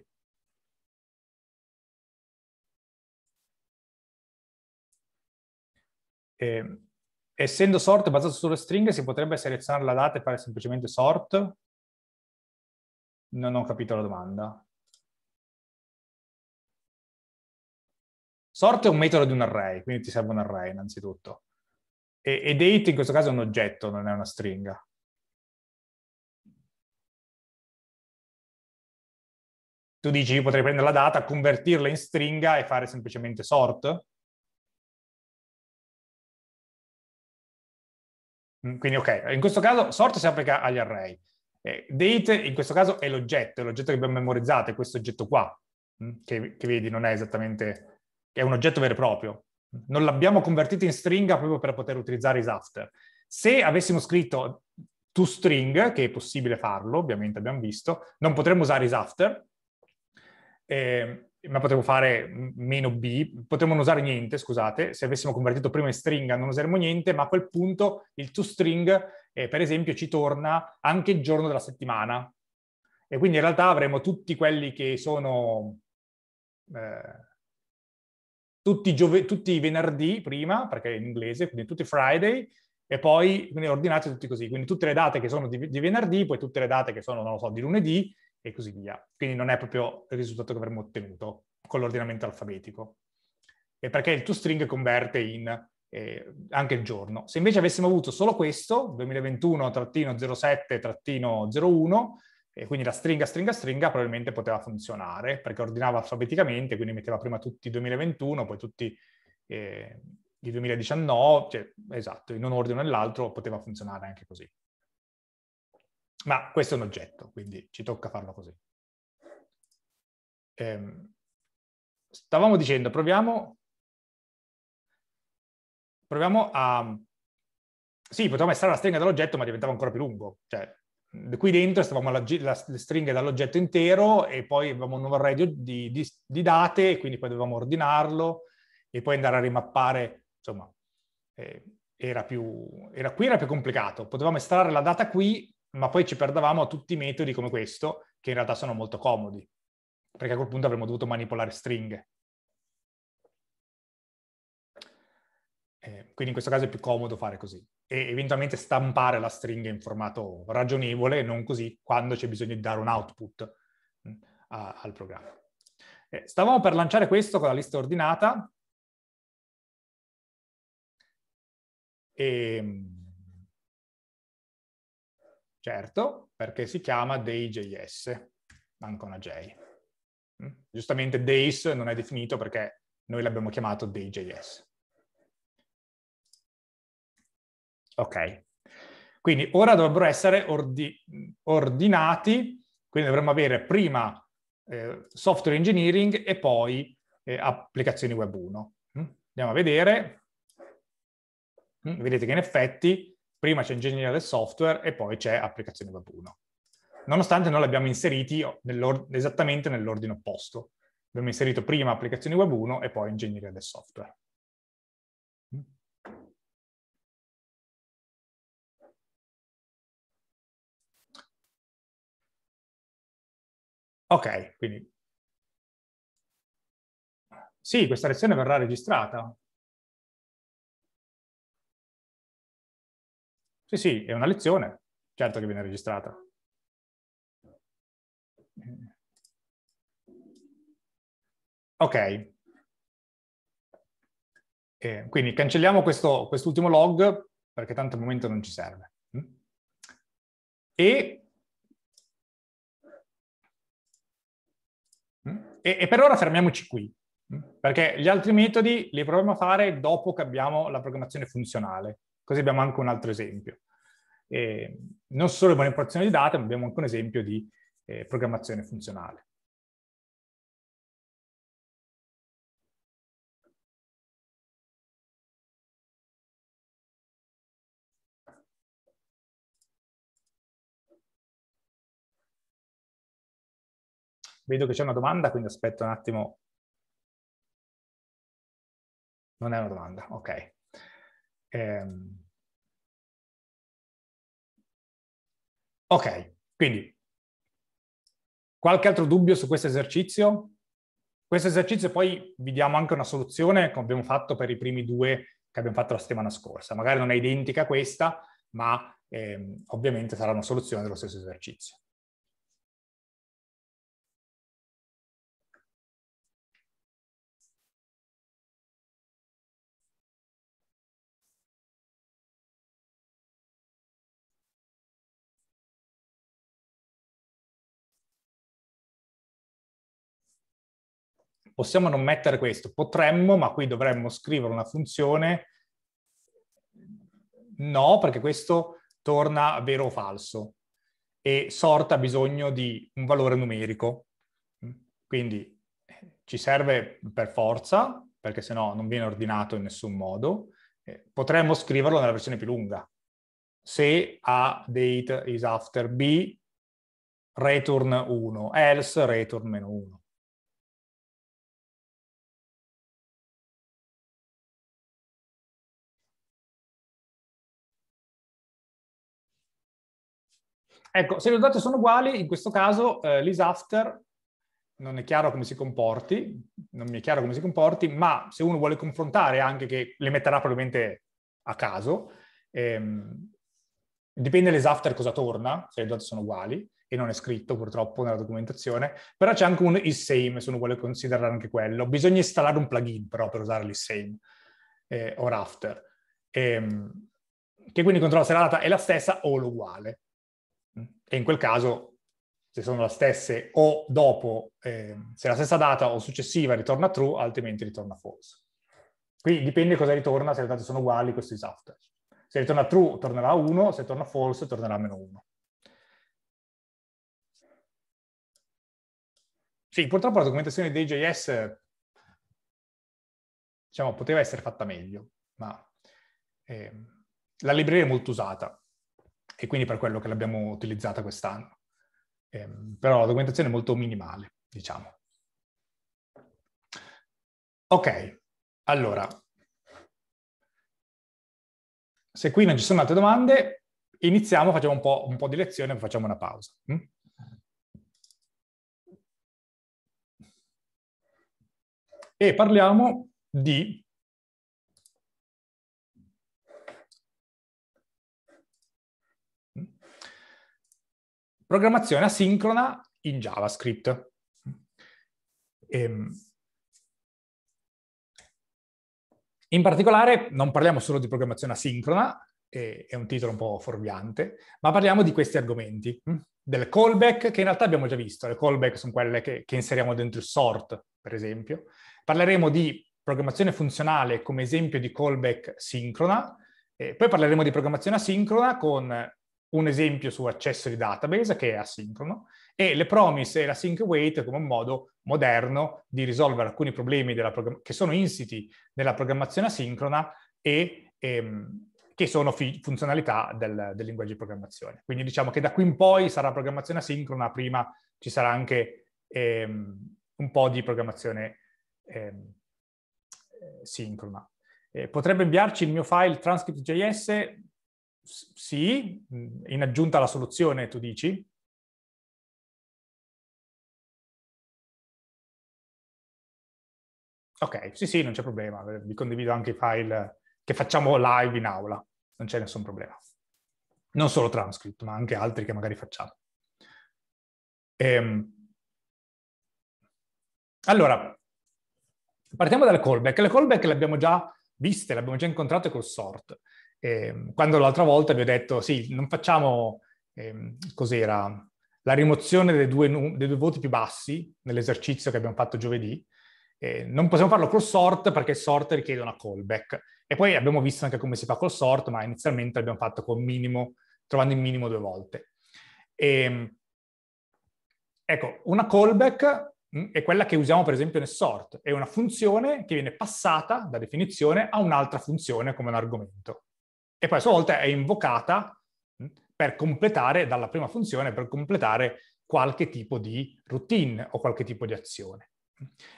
E, ehm, essendo sort basato sulle stringhe, si potrebbe selezionare la data e fare semplicemente sort? Non ho capito la domanda. Sort è un metodo di un array, quindi ti serve un array innanzitutto. E, e date in questo caso è un oggetto, non è una stringa. Tu dici io potrei prendere la data, convertirla in stringa e fare semplicemente sort. Mm, quindi ok, in questo caso sort si applica agli array. Eh, date in questo caso è l'oggetto, è l'oggetto che abbiamo memorizzato, è questo oggetto qua, mm, che, che vedi non è esattamente è un oggetto vero e proprio. Non l'abbiamo convertito in stringa proprio per poter utilizzare isafter. Se avessimo scritto toString, che è possibile farlo, ovviamente abbiamo visto, non potremmo usare isafter, eh, ma potremmo fare meno b, potremmo non usare niente, scusate, se avessimo convertito prima in stringa non useremmo niente, ma a quel punto il toString, eh, per esempio, ci torna anche il giorno della settimana. E quindi in realtà avremo tutti quelli che sono... Eh, tutti, giove- tutti i venerdì prima, perché è in inglese, quindi tutti i Friday, e poi ordinate tutti così. Quindi tutte le date che sono di, di venerdì, poi tutte le date che sono, non lo so, di lunedì e così via. Quindi non è proprio il risultato che avremmo ottenuto con l'ordinamento alfabetico. E perché il toString converte in eh, anche il giorno. Se invece avessimo avuto solo questo, 2021-07-01, e quindi la stringa, stringa, stringa probabilmente poteva funzionare perché ordinava alfabeticamente, quindi metteva prima tutti i 2021, poi tutti eh, i 2019, cioè, esatto, in un ordine o nell'altro poteva funzionare anche così. Ma questo è un oggetto, quindi ci tocca farlo così. Ehm, stavamo dicendo, proviamo, proviamo a... Sì, potevamo estrarre la stringa dall'oggetto, ma diventava ancora più lungo. Cioè, qui dentro stavamo alla, la, le stringhe dall'oggetto intero e poi avevamo un nuovo array di, di, di date e quindi poi dovevamo ordinarlo e poi andare a rimappare, insomma, eh, era più, era, qui era più complicato. Potevamo estrarre la data qui, ma poi ci perdevamo a tutti i metodi come questo, che in realtà sono molto comodi, perché a quel punto avremmo dovuto manipolare stringhe. Quindi in questo caso è più comodo fare così e eventualmente stampare la stringa in formato ragionevole e non così quando c'è bisogno di dare un output mm, a, al programma. Eh, stavamo per lanciare questo con la lista ordinata e ehm, certo perché si chiama day.js, manca una J. Mm? Giustamente days non è definito perché noi l'abbiamo chiamato day.js. Ok. Quindi ora dovrebbero essere ordi, ordinati, quindi dovremmo avere prima eh, software engineering e poi eh, applicazioni web 1. Mm? Andiamo a vedere. Mm, vedete che in effetti prima c'è ingegneria del software e poi c'è applicazione web 1. Nonostante noi li abbiamo inseriti esattamente nell'ordine opposto. Abbiamo inserito prima applicazioni web 1 e poi ingegneria del software. Ok, quindi... Sì, questa lezione verrà registrata. Sì, sì, è una lezione, certo che viene registrata. Ok. Eh, quindi cancelliamo quest'ultimo quest log perché tanto al momento non ci serve. Mm? E E, e per ora fermiamoci qui, mm? perché gli altri metodi li proviamo a fare dopo che abbiamo la programmazione funzionale, così abbiamo anche un altro esempio. E non solo di manipolazione di date, ma abbiamo anche un esempio di eh, programmazione funzionale. Vedo che c'è una domanda, quindi aspetto un attimo. Non è una domanda, ok. Ehm... Ok, quindi qualche altro dubbio su questo esercizio? Questo esercizio poi vi diamo anche una soluzione come abbiamo fatto per i primi due che abbiamo fatto la settimana scorsa. Magari non è identica a questa, ma ehm, ovviamente sarà una soluzione dello stesso esercizio. possiamo non mettere questo, potremmo, ma qui dovremmo scrivere una funzione, no, perché questo torna vero o falso, e sorta ha bisogno di un valore numerico, quindi ci serve per forza, perché sennò non viene ordinato in nessun modo, eh, potremmo scriverlo nella versione più lunga, se A date is after B, return 1, else return meno 1 Ecco, se le due date sono uguali, in questo caso eh, l'isAfter non è chiaro come si comporti, non mi è chiaro come si comporti, ma se uno vuole confrontare anche che le metterà probabilmente a caso, ehm, dipende l'esafter cosa torna, se le due date sono uguali, e non è scritto purtroppo nella documentazione, però c'è anche un isSame se uno vuole considerare anche quello. Bisogna installare un plugin però per usare l'isSame eh, o Rafter, ehm, che quindi controlla se la data è la stessa o l'uguale. E in quel caso, se sono le stesse o dopo, eh, se la stessa data o successiva ritorna true, altrimenti ritorna false. Qui dipende cosa ritorna, se le date sono uguali, questo is after. Se ritorna true tornerà 1, se torna false tornerà meno 1. Sì, purtroppo la documentazione dei JS diciamo, poteva essere fatta meglio, ma eh, la libreria è molto usata e quindi per quello che l'abbiamo utilizzata quest'anno. Eh, però la documentazione è molto minimale, diciamo. Ok, allora, se qui non ci sono altre domande, iniziamo, facciamo un po', un po di lezione e facciamo una pausa. Mm? E parliamo di programmazione asincrona in JavaScript. Ehm. In particolare non parliamo solo di programmazione asincrona, è un titolo un po' fuorviante, ma parliamo di questi argomenti, hm? delle callback che in realtà abbiamo già visto, le callback sono quelle che, che inseriamo dentro il sort, per esempio. Parleremo di programmazione funzionale come esempio di callback sincrona, e poi parleremo di programmazione asincrona con un esempio su accesso di database che è asincrono e le promise e la sync wait come un modo moderno di risolvere alcuni problemi program- che sono insiti nella programmazione asincrona e ehm, che sono fi- funzionalità del, del, linguaggio di programmazione. Quindi diciamo che da qui in poi sarà programmazione asincrona, prima ci sarà anche ehm, un po' di programmazione ehm, eh, sincrona. Eh, potrebbe inviarci il mio file transcript.js sì, in aggiunta alla soluzione, tu dici? Ok, sì, sì, non c'è problema. Eh, vi condivido anche i file che facciamo live in aula. Non c'è nessun problema. Non solo transcript, ma anche altri che magari facciamo. Ehm. Allora, partiamo dalle callback. Le callback le abbiamo già viste, le abbiamo già incontrate col sort. Eh, quando l'altra volta vi ho detto sì, non facciamo, eh, cos'era, la rimozione dei due, dei due, voti più bassi nell'esercizio che abbiamo fatto giovedì, eh, non possiamo farlo col sort perché il sort richiede una callback. E poi abbiamo visto anche come si fa col sort, ma inizialmente l'abbiamo fatto col minimo, trovando il minimo due volte. E, ehm, ecco, una callback mm, è quella che usiamo per esempio nel sort, è una funzione che viene passata da definizione a un'altra funzione come un argomento e poi a sua volta è invocata per completare, dalla prima funzione, per completare qualche tipo di routine o qualche tipo di azione.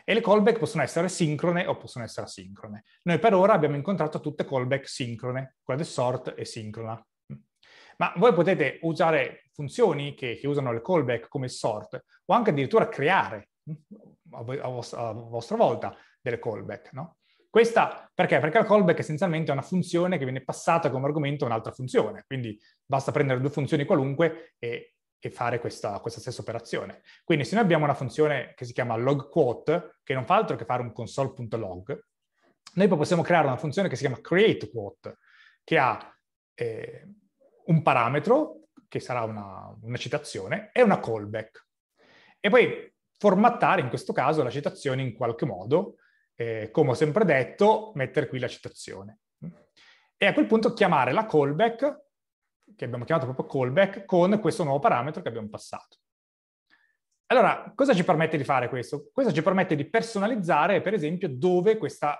E le callback possono essere sincrone o possono essere asincrone. Noi per ora abbiamo incontrato tutte callback sincrone, quella del sort e sincrona. Ma voi potete usare funzioni che, che usano le callback come sort o anche addirittura creare a, vostra, a vostra volta delle callback, no? Questa perché? Perché il callback essenzialmente è una funzione che viene passata come argomento a un'altra funzione, quindi basta prendere due funzioni qualunque e, e fare questa, questa, stessa operazione. Quindi se noi abbiamo una funzione che si chiama logQuote, che non fa altro che fare un console.log, noi poi possiamo creare una funzione che si chiama createQuote, che ha eh, un parametro, che sarà una, una citazione, e una callback. E poi formattare in questo caso la citazione in qualche modo eh, come ho sempre detto, mettere qui la citazione. E a quel punto chiamare la callback, che abbiamo chiamato proprio callback, con questo nuovo parametro che abbiamo passato. Allora, cosa ci permette di fare questo? Questo ci permette di personalizzare, per esempio, dove questa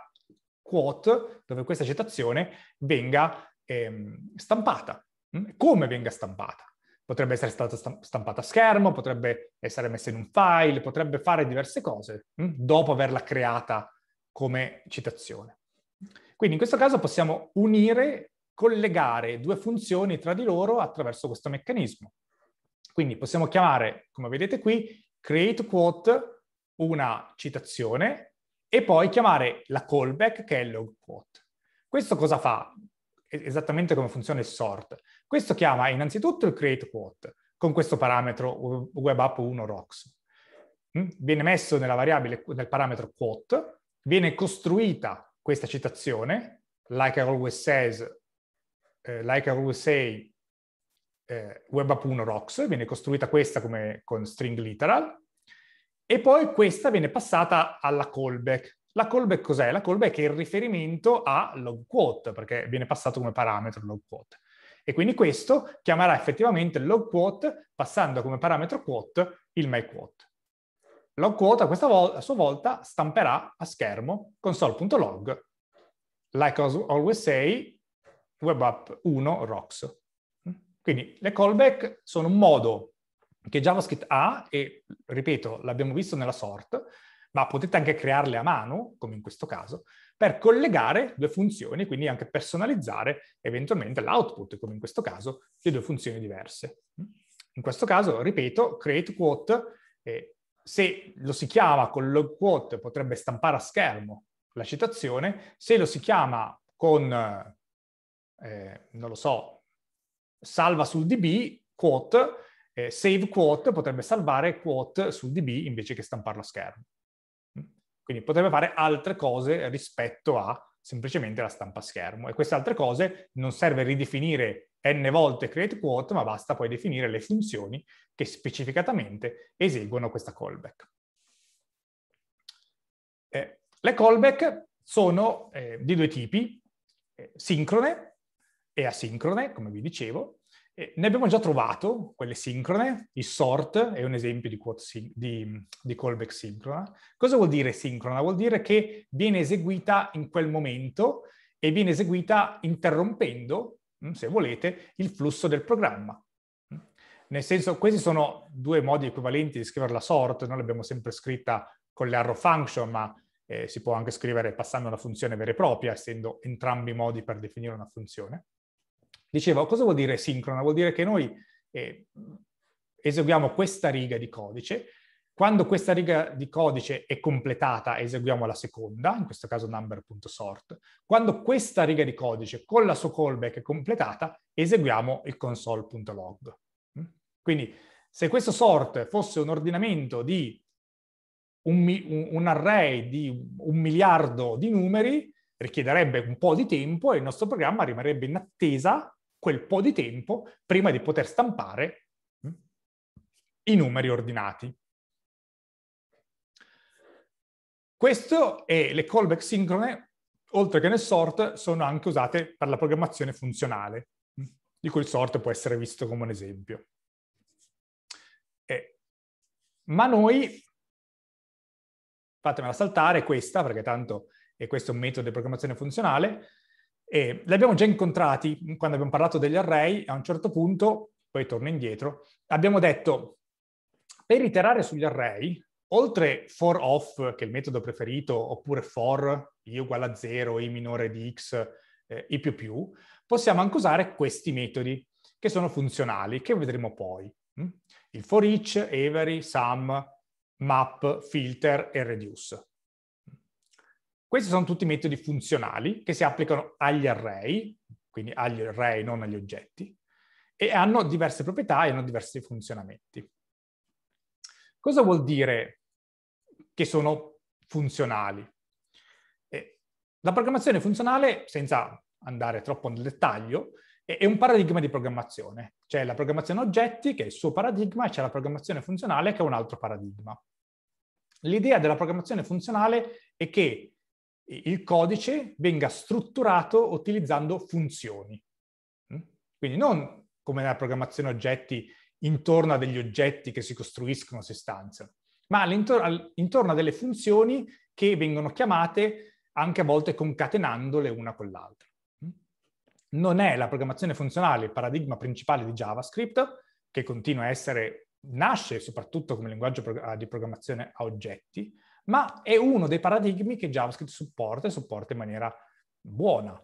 quote, dove questa citazione venga ehm, stampata. Mm? Come venga stampata? Potrebbe essere stata stampata a schermo, potrebbe essere messa in un file, potrebbe fare diverse cose mm? dopo averla creata come citazione. Quindi in questo caso possiamo unire, collegare due funzioni tra di loro attraverso questo meccanismo. Quindi possiamo chiamare, come vedete qui, create quote una citazione e poi chiamare la callback che è il log quote. Questo cosa fa? Esattamente come funziona il sort. Questo chiama innanzitutto il create quote con questo parametro web 1 rox. Hm? Viene messo nella variabile, nel parametro quote viene costruita questa citazione, like I always says, eh, like I always say, eh, web app 1 rocks, viene costruita questa come, con string literal, e poi questa viene passata alla callback. La callback cos'è? La callback è il riferimento a log quote, perché viene passato come parametro log quote. E quindi questo chiamerà effettivamente log quote, passando come parametro quote il my quote. LogQuota questa vol- a sua volta stamperà a schermo console.log, like as always say, web app 1 rocks. Quindi le callback sono un modo che JavaScript ha, e ripeto, l'abbiamo visto nella sort, ma potete anche crearle a mano, come in questo caso, per collegare due funzioni, quindi anche personalizzare eventualmente l'output, come in questo caso, le due funzioni diverse. Mm? In questo caso, ripeto, create quote se lo si chiama con log quote potrebbe stampare a schermo la citazione, se lo si chiama con, eh, eh non lo so, salva sul DB, quote, eh, save quote potrebbe salvare quote sul DB invece che stamparlo a schermo. Mm. Quindi potrebbe fare altre cose rispetto a semplicemente la stampa a schermo. E queste altre cose non serve ridefinire n volte create quote, ma basta poi definire le funzioni che specificatamente eseguono questa callback. Eh, le callback sono eh, di due tipi, eh, sincrone e asincrone, come vi dicevo. Eh, ne abbiamo già trovato quelle sincrone, il sort è un esempio di, sin di, di callback sincrona. Cosa vuol dire sincrona? Vuol dire che viene eseguita in quel momento e viene eseguita interrompendo Mm, se volete, il flusso del programma. Mm. Nel senso, questi sono due modi equivalenti di scrivere la sort, noi l'abbiamo sempre scritta con le arrow function, ma eh, si può anche scrivere passando una funzione vera e propria, essendo entrambi modi per definire una funzione. Dicevo, cosa vuol dire sincrona? Vuol dire che noi eh, eseguiamo questa riga di codice, quando questa riga di codice è completata, eseguiamo la seconda, in questo caso number.sort. Quando questa riga di codice con la sua callback è completata, eseguiamo il console.log. Mm? Quindi se questo sort fosse un ordinamento di un, un, array di un miliardo di numeri, richiederebbe un po' di tempo e il nostro programma rimarrebbe in attesa quel po' di tempo prima di poter stampare mm, i numeri ordinati. Questo e le callback sincrone, oltre che nel sort, sono anche usate per la programmazione funzionale, mm, di cui il sort può essere visto come un esempio. Eh, ma noi, fatemela saltare questa, perché tanto è questo un metodo di programmazione funzionale, eh, li abbiamo già incontrati mm, quando abbiamo parlato degli array, a un certo punto, poi torno indietro, abbiamo detto, per iterare sugli array, Oltre for off, che è il metodo preferito, oppure for, i uguale a 0, i minore di x, eh, i più più, possiamo anche usare questi metodi, che sono funzionali, che vedremo poi. Mm? Il for each, every, sum, map, filter e reduce. Questi sono tutti metodi funzionali che si applicano agli array, quindi agli array, non agli oggetti, e hanno diverse proprietà e hanno diversi funzionamenti. Cosa vuol dire che sono funzionali. E la programmazione funzionale, senza andare troppo nel dettaglio, è un paradigma di programmazione. C'è la programmazione oggetti, che è il suo paradigma, e c'è la programmazione funzionale, che è un altro paradigma. L'idea della programmazione funzionale è che il codice venga strutturato utilizzando funzioni. Mm? Quindi non come nella programmazione oggetti intorno a degli oggetti che si costruiscono, si stanziano, ma intorno, intorno a delle funzioni che vengono chiamate anche a volte concatenandole una con l'altra. Non è la programmazione funzionale il paradigma principale di JavaScript, che continua a essere, nasce soprattutto come linguaggio di programmazione a oggetti, ma è uno dei paradigmi che JavaScript supporta e supporta in maniera buona.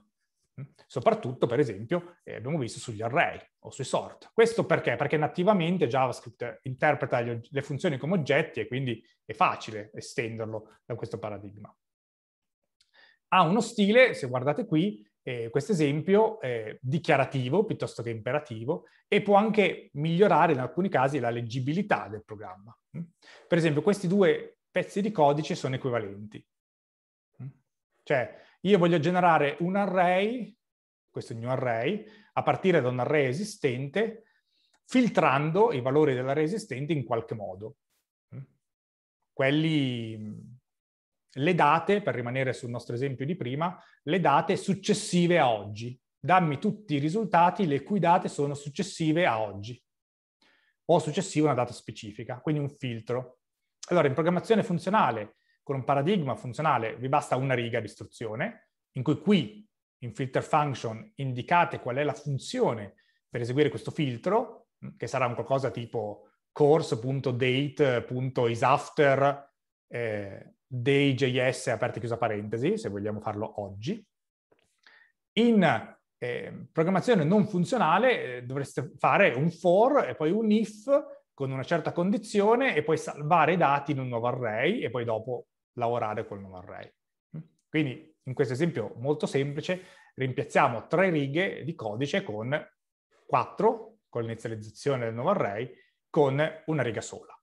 Soprattutto, per esempio, eh, abbiamo visto sugli array o sui sort. Questo perché? Perché nativamente JavaScript interpreta le funzioni come oggetti e quindi è facile estenderlo da questo paradigma. Ha uno stile, se guardate qui, eh, questo esempio, è dichiarativo piuttosto che imperativo e può anche migliorare in alcuni casi la leggibilità del programma. Mm? Per esempio, questi due pezzi di codice sono equivalenti. Mm? Cioè, io voglio generare un array, questo è il mio array, a partire da un array esistente, filtrando i valori dell'array esistente in qualche modo. Mm. Quelli, mm, le date, per rimanere sul nostro esempio di prima, le date successive a oggi. Dammi tutti i risultati le cui date sono successive a oggi o successive a una data specifica, quindi un filtro. Allora, in programmazione funzionale con un paradigma funzionale vi basta una riga di istruzione, in cui qui in filter function indicate qual è la funzione per eseguire questo filtro, mm, che sarà un qualcosa tipo course.date.isafter eh, day.js aperta e chiusa parentesi, se vogliamo farlo oggi. In eh, programmazione non funzionale eh, dovreste fare un for e poi un if con una certa condizione e poi salvare i dati in un nuovo array e poi dopo lavorare col nuovo array. Quindi in questo esempio molto semplice rimpiazziamo tre righe di codice con quattro, con l'inizializzazione del nuovo array, con una riga sola.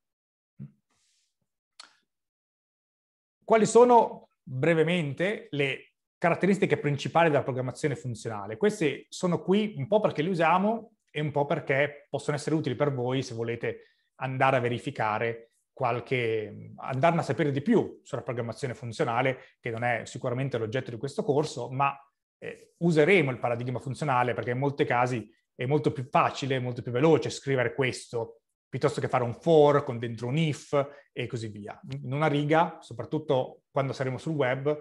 Quali sono brevemente le caratteristiche principali della programmazione funzionale? Queste sono qui un po' perché le usiamo e un po' perché possono essere utili per voi se volete andare a verificare qualche, andarne a sapere di più sulla programmazione funzionale, che non è sicuramente l'oggetto di questo corso, ma eh, useremo il paradigma funzionale perché in molti casi è molto più facile, molto più veloce scrivere questo piuttosto che fare un for con dentro un if e così via. In una riga, soprattutto quando saremo sul web,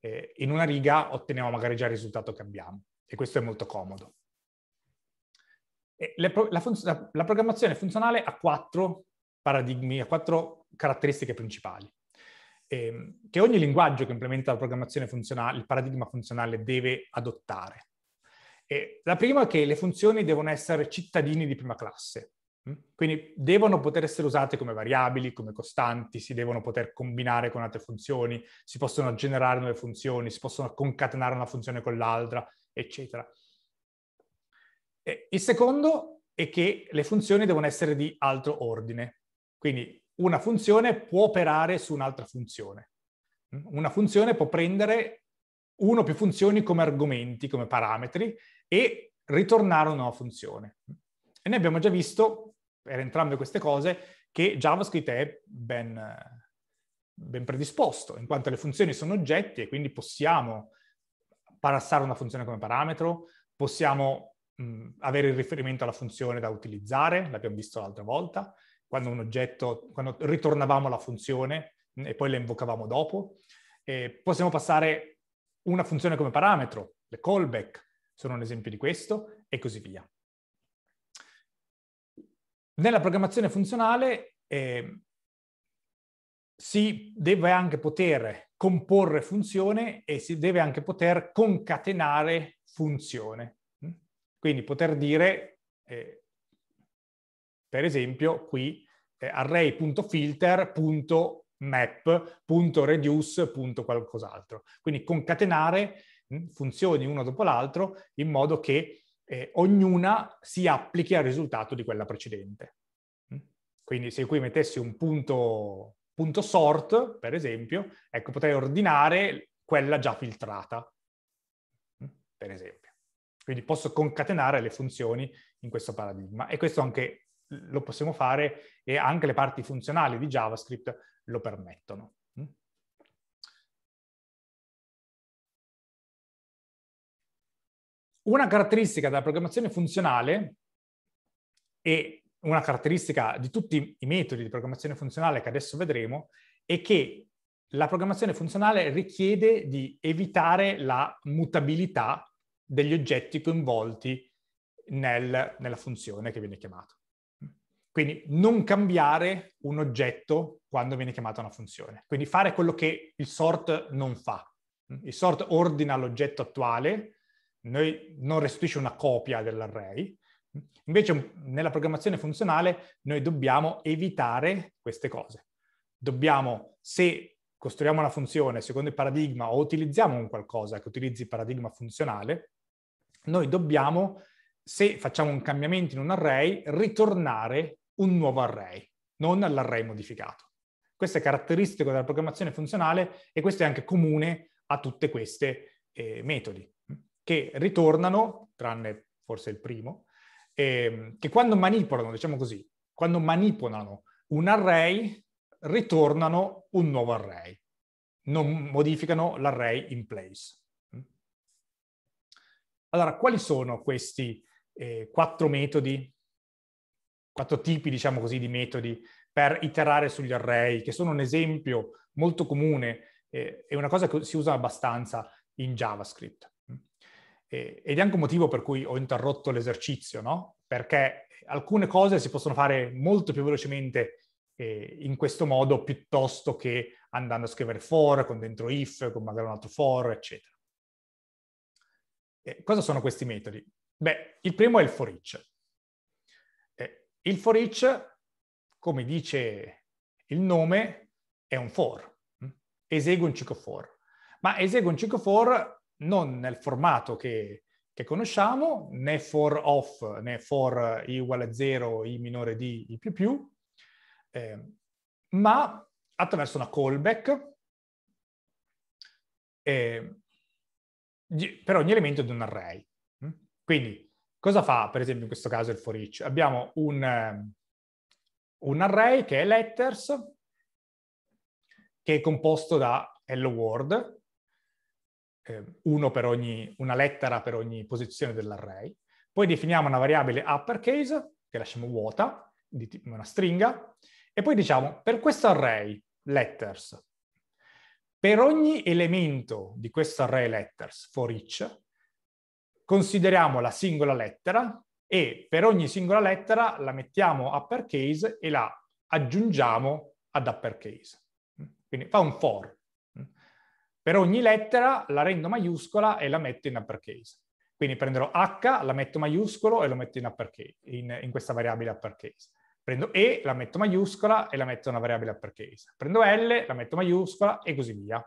eh, in una riga otteniamo magari già il risultato che abbiamo e questo è molto comodo. La, la, la, programmazione funzionale ha quattro paradigmi, a quattro caratteristiche principali. Eh, che ogni linguaggio che implementa la programmazione funzionale, il paradigma funzionale deve adottare. Eh, la prima è che le funzioni devono essere cittadini di prima classe, mm? quindi devono poter essere usate come variabili, come costanti, si devono poter combinare con altre funzioni, si possono generare nuove funzioni, si possono concatenare una funzione con l'altra, eccetera. Eh, il secondo è che le funzioni devono essere di altro ordine, quindi una funzione può operare su un'altra funzione. Una funzione può prendere uno o più funzioni come argomenti, come parametri e ritornare una nuova funzione. E noi abbiamo già visto, per entrambe queste cose, che JavaScript è ben, ben predisposto, in quanto le funzioni sono oggetti e quindi possiamo parassare una funzione come parametro, possiamo mh, avere il riferimento alla funzione da utilizzare, l'abbiamo visto l'altra volta, quando un oggetto, quando ritornavamo alla funzione mm, e poi la invocavamo dopo. E possiamo passare una funzione come parametro, le callback sono un esempio di questo, e così via. Nella programmazione funzionale eh, si deve anche poter comporre funzione e si deve anche poter concatenare funzione. Mm? Quindi poter dire eh, per esempio qui eh, array.filter.map.reduce.qualcos'altro. Quindi concatenare mm, funzioni una dopo l'altro in modo che eh, ognuna si applichi al risultato di quella precedente. Mm. Quindi se qui mettessi un punto, punto sort, per esempio, ecco, potrei ordinare quella già filtrata, mm, per esempio. Quindi posso concatenare le funzioni in questo paradigma. E questo anche lo possiamo fare e anche le parti funzionali di JavaScript lo permettono. Mm? Una caratteristica della programmazione funzionale e una caratteristica di tutti i metodi di programmazione funzionale che adesso vedremo è che la programmazione funzionale richiede di evitare la mutabilità degli oggetti coinvolti nel, nella funzione che viene chiamata. Quindi non cambiare un oggetto quando viene chiamata una funzione. Quindi fare quello che il sort non fa. Il sort ordina l'oggetto attuale, noi non restituisce una copia dell'array. Invece nella programmazione funzionale noi dobbiamo evitare queste cose. Dobbiamo, se costruiamo una funzione secondo il paradigma o utilizziamo un qualcosa che utilizzi il paradigma funzionale, noi dobbiamo se facciamo un cambiamento in un array, ritornare un nuovo array, non l'array modificato. Questo è caratteristico della programmazione funzionale e questo è anche comune a tutte queste eh, metodi, mm, che ritornano, tranne forse il primo, eh, che quando manipolano, diciamo così, quando manipolano un array, ritornano un nuovo array, non modificano l'array in place. Mm. Allora, quali sono questi eh, quattro metodi quattro tipi, diciamo così, di metodi per iterare sugli array, che sono un esempio molto comune eh, è una cosa che si usa abbastanza in JavaScript. Mm. E, ed è anche un motivo per cui ho interrotto l'esercizio, no? Perché alcune cose si possono fare molto più velocemente eh, in questo modo piuttosto che andando a scrivere for, con dentro if, con magari un altro for, eccetera. E cosa sono questi metodi? Beh, il primo è il for each. Il for each, come dice il nome, è un for, esegue un ciclo for, ma esegue un ciclo for non nel formato che, che conosciamo, né for off, né for i uguale a 0, i minore di, i più più, eh, ma attraverso una callback eh, per ogni elemento di un array. Quindi Cosa fa, per esempio, in questo caso il for each? Abbiamo un, ehm, un array che è letters, che è composto da hello world, ehm, ogni, una lettera per ogni posizione dell'array. Poi definiamo una variabile uppercase, che lasciamo vuota, di una stringa, e poi diciamo per questo array letters, per ogni elemento di questo array letters for each, Consideriamo la singola lettera e per ogni singola lettera la mettiamo uppercase e la aggiungiamo ad uppercase. Quindi fa un for. Per ogni lettera la rendo maiuscola e la metto in uppercase. Quindi prenderò H, la metto maiuscolo e lo metto in, uppercase, in, in questa variabile uppercase. Prendo E, la metto maiuscola e la metto in una variabile uppercase. Prendo L, la metto maiuscola e così via.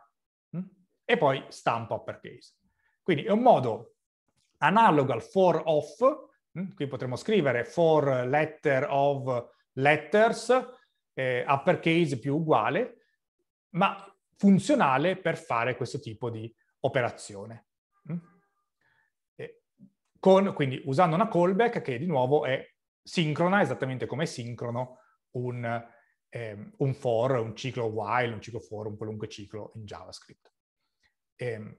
E poi stampo uppercase. Quindi è un modo analogo al for of, mm, qui potremmo scrivere for letter of letters, eh, uppercase più uguale, ma funzionale per fare questo tipo di operazione. Mm. Con, quindi usando una callback che di nuovo è sincrona, esattamente come è sincrono un, ehm, un, for, un ciclo while, un ciclo for, un qualunque ciclo in JavaScript. Ehm,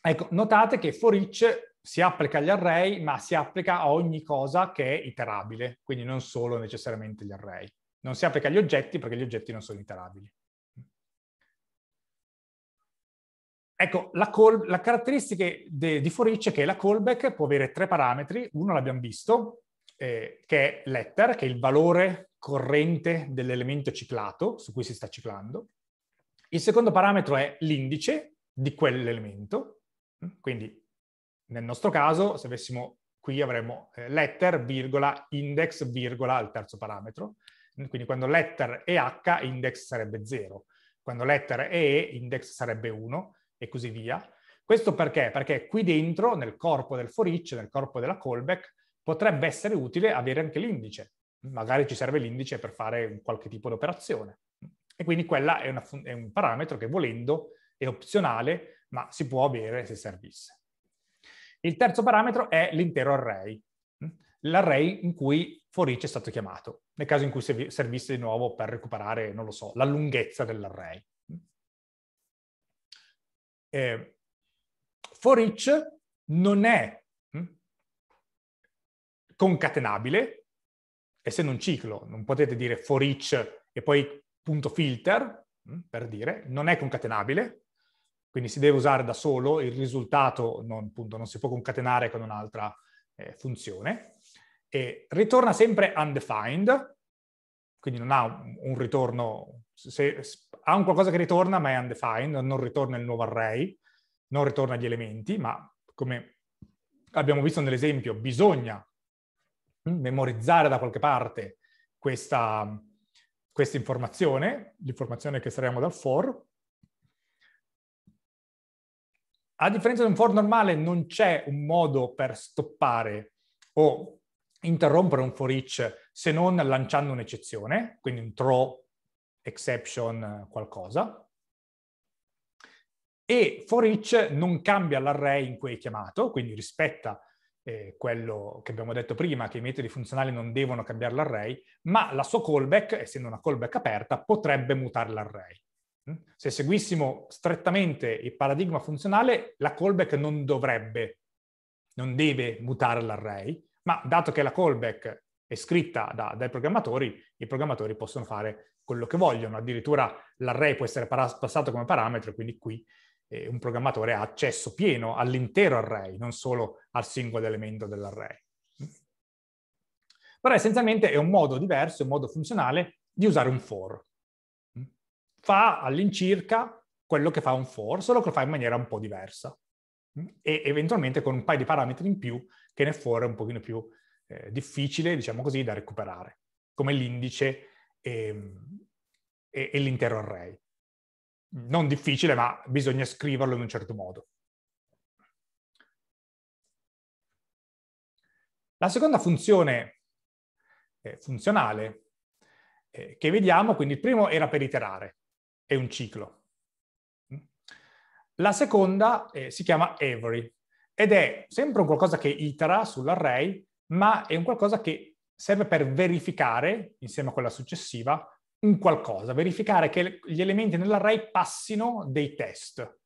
ecco, notate che for each si applica agli array, ma si applica a ogni cosa che è iterabile, quindi non solo necessariamente gli array. Non si applica agli oggetti perché gli oggetti non sono iterabili. Ecco, la, call, la caratteristica de, di Forice è che la callback può avere tre parametri. Uno l'abbiamo visto, eh, che è letter, che è il valore corrente dell'elemento ciclato, su cui si sta ciclando. Il secondo parametro è l'indice di quell'elemento, quindi nel nostro caso, se avessimo qui avremmo eh, letter, virgola, index, virgola il terzo parametro. Quindi quando letter è h, index sarebbe 0. Quando letter è e, index sarebbe 1 e così via. Questo perché? Perché qui dentro, nel corpo del for each, nel corpo della callback, potrebbe essere utile avere anche l'indice. Magari ci serve l'indice per fare qualche tipo di operazione. E quindi quella è, una, è un parametro che volendo è opzionale, ma si può avere se servisse. Il terzo parametro è l'intero array, mm, l'array in cui for each è stato chiamato, nel caso in cui servisse di nuovo per recuperare, non lo so, la lunghezza dell'array. Mm. Eh, for each non è mm, concatenabile, essendo un ciclo, non potete dire for each e poi punto filter, per dire, non è concatenabile, quindi si deve usare da solo, il risultato non, appunto, non si può concatenare con un'altra eh, funzione. E ritorna sempre undefined, quindi non ha un, un ritorno, se, ha un qualcosa che ritorna ma è undefined, non ritorna il nuovo array, non ritorna gli elementi, ma come abbiamo visto nell'esempio bisogna hm, memorizzare da qualche parte questa, questa informazione, l'informazione che estraiamo dal for, A differenza di un for normale non c'è un modo per stoppare o interrompere un for each se non lanciando un'eccezione, quindi un throw, exception, qualcosa. E for each non cambia l'array in cui è chiamato, quindi rispetta eh, quello che abbiamo detto prima, che i metodi funzionali non devono cambiare l'array, ma la sua callback, essendo una callback aperta, potrebbe mutare l'array. Mm? Se seguissimo strettamente il paradigma funzionale, la callback non dovrebbe, non deve mutare l'array, ma dato che la callback è scritta da, dai programmatori, i programmatori possono fare quello che vogliono. Addirittura l'array può essere passato come parametro, quindi qui eh, un programmatore ha accesso pieno all'intero array, non solo al singolo elemento dell'array. Mm? Però essenzialmente è un modo diverso, un modo funzionale di usare un for fa all'incirca quello che fa un for, solo che lo fa in maniera un po' diversa mm? e eventualmente con un paio di parametri in più che nel for è un pochino più eh, difficile, diciamo così, da recuperare, come l'indice e, e, e l'intero array. Non difficile, ma bisogna scriverlo in un certo modo. La seconda funzione eh, funzionale eh, che vediamo, quindi il primo era per iterare è un ciclo. La seconda eh, si chiama every ed è sempre un qualcosa che itera sull'array, ma è un qualcosa che serve per verificare, insieme a quella successiva, un qualcosa, verificare che gli elementi nell'array passino dei test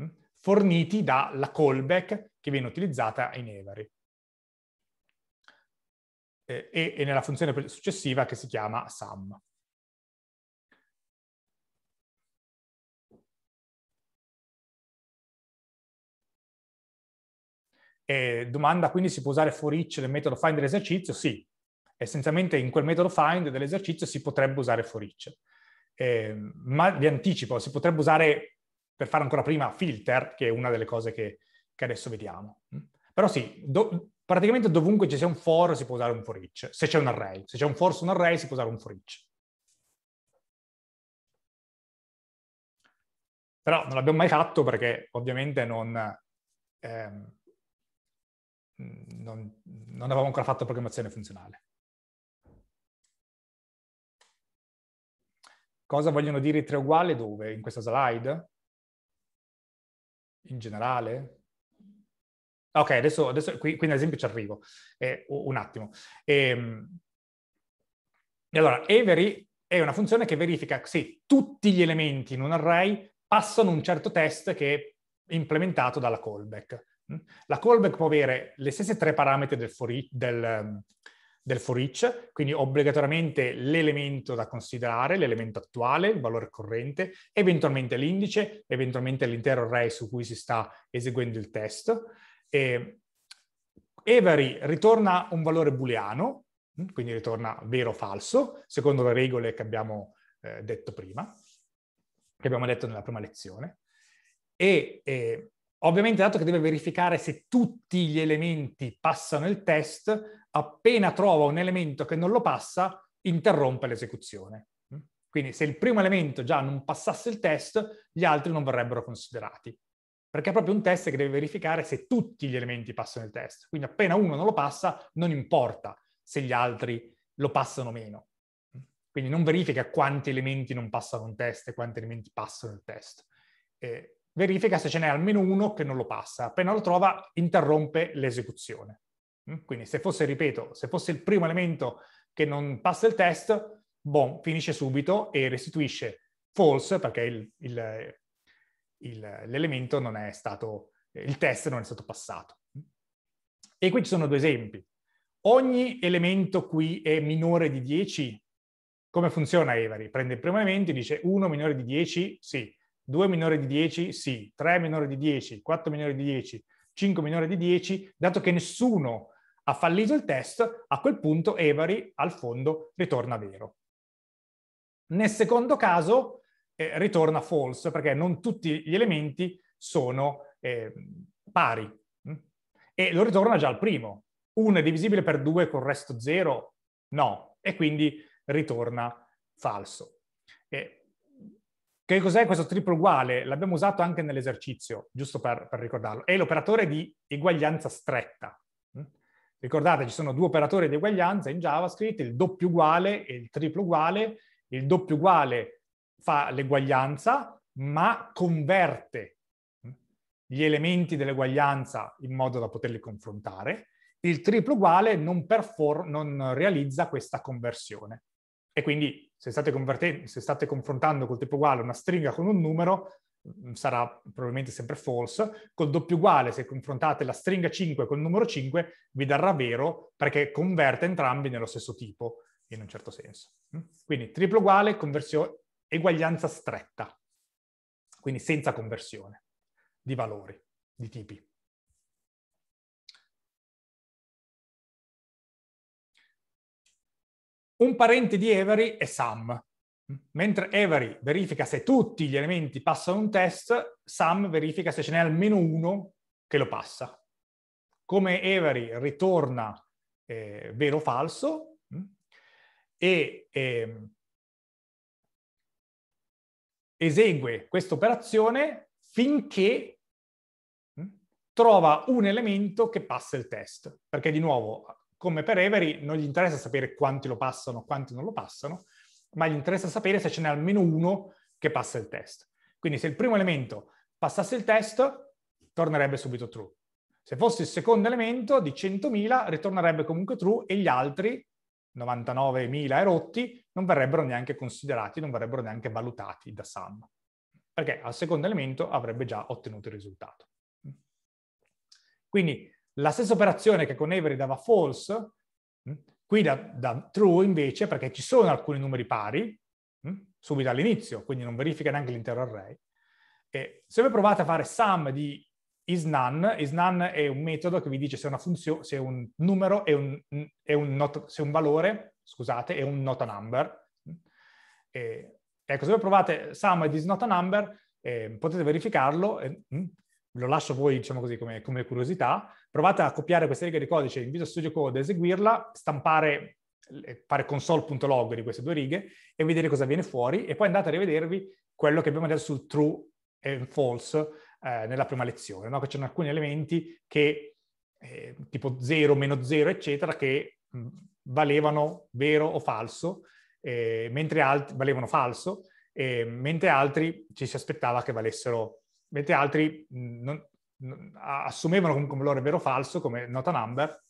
mm, forniti dalla callback che viene utilizzata in every eh, e, nella funzione successiva che si chiama sum. Eh, domanda quindi si può usare for each nel metodo find dell'esercizio? Sì, essenzialmente in quel metodo find dell'esercizio si potrebbe usare for each. Eh, ma vi anticipo, si potrebbe usare per fare ancora prima filter, che è una delle cose che, che adesso vediamo. Mm. Però sì, do, praticamente dovunque ci sia un for si può usare un for each, se c'è un array. Se c'è un for su un array si può usare un for each. Però non l'abbiamo mai fatto perché ovviamente non, ehm, non, non avevamo ancora fatto programmazione funzionale. Cosa vogliono dire i tre uguali dove? In questa slide? In generale? Ok, adesso, adesso qui, qui ad esempio ci arrivo. Eh, un attimo. Eh, allora, Avery è una funzione che verifica se tutti gli elementi in un array passano un certo test che è implementato dalla callback. Mm? La callback può avere le stesse tre parametri del for, each, del, ehm, del for each, quindi obbligatoriamente l'elemento da considerare, l'elemento attuale, il valore corrente, eventualmente l'indice, eventualmente l'intero array su cui si sta eseguendo il test. E every ritorna un valore booleano, mm? quindi ritorna vero o falso, secondo le regole che abbiamo eh, detto prima, che abbiamo detto nella prima lezione. E, e eh, Ovviamente, dato che deve verificare se tutti gli elementi passano il test, appena trova un elemento che non lo passa, interrompe l'esecuzione. Mm? Quindi se il primo elemento già non passasse il test, gli altri non verrebbero considerati. Perché è proprio un test che deve verificare se tutti gli elementi passano il test. Quindi appena uno non lo passa, non importa se gli altri lo passano o meno. Mm? Quindi non verifica quanti elementi non passano un test e quanti elementi passano il test. Eh, verifica se ce n'è almeno uno che non lo passa. Appena lo trova, interrompe l'esecuzione. Mm? Quindi se fosse, ripeto, se fosse il primo elemento che non passa il test, boom, finisce subito e restituisce false perché il, il, il, l'elemento non è stato, il test non è stato passato. E qui ci sono due esempi. Ogni elemento qui è minore di 10? Come funziona Evari? Prende il primo elemento e dice 1 minore di 10? Sì. 2 minore di 10, sì, 3 minore di 10, 4 minore di 10, 5 minore di 10, dato che nessuno ha fallito il test, a quel punto Evari al fondo ritorna vero. Nel secondo caso eh, ritorna false, perché non tutti gli elementi sono eh, pari. Mm? E lo ritorna già al primo. 1 è divisibile per 2 con il resto 0? No. E quindi ritorna falso. Eh, che cos'è questo triplo uguale? L'abbiamo usato anche nell'esercizio, giusto per, per ricordarlo. È l'operatore di eguaglianza stretta. Mm? Ricordate, ci sono due operatori di eguaglianza in JavaScript, il doppio uguale e il triplo uguale. Il doppio uguale fa l'eguaglianza, ma converte mm, gli elementi dell'eguaglianza in modo da poterli confrontare. Il triplo uguale non, non realizza questa conversione. E quindi se state, se state confrontando col tipo uguale una stringa con un numero, mm, sarà probabilmente sempre false, col doppio uguale se confrontate la stringa 5 col numero 5 vi darà vero perché converte entrambi nello stesso tipo in un certo senso. Mm? Quindi triplo uguale, eguaglianza stretta, quindi senza conversione di valori, di tipi. Un parente di Avery è Sam. Mentre Avery verifica se tutti gli elementi passano un test, Sam verifica se ce n'è almeno uno che lo passa. Come Avery ritorna eh, vero o falso mm, e eh, esegue questa operazione finché mm, trova un elemento che passa il test. Perché di nuovo come per Every non gli interessa sapere quanti lo passano, quanti non lo passano, ma gli interessa sapere se ce n'è almeno uno che passa il test. Quindi se il primo elemento passasse il test, tornerebbe subito true. Se fosse il secondo elemento di 100.000, ritornerebbe comunque true e gli altri, 99.000 erotti non verrebbero neanche considerati, non verrebbero neanche valutati da SAM, perché al secondo elemento avrebbe già ottenuto il risultato. Quindi la stessa operazione che con Avery dava false, mm, qui da, da true invece, perché ci sono alcuni numeri pari, mm, subito all'inizio, quindi non verifica neanche l'intero array. E se voi provate a fare sum di isNone, isNone è un metodo che vi dice se, funzione, se un numero è un, è un not, se un valore, scusate, è un not a number. E, ecco, se voi provate sum di isNot a number, eh, potete verificarlo, eh, lo lascio a voi, diciamo così, come, come curiosità, Provate a copiare questa riga di codice in Visual Studio Code, eseguirla, stampare, eh, fare console.log di queste due righe e vedere cosa viene fuori e poi andate a rivedervi quello che abbiamo detto sul true e false eh, nella prima lezione, no? che c'erano alcuni elementi che, eh, tipo 0, meno 0, eccetera, che valevano vero o falso, eh, mentre altri valevano falso, mentre altri ci si aspettava che valessero, mentre altri non, assumevano comunque un valore vero o falso come nota number,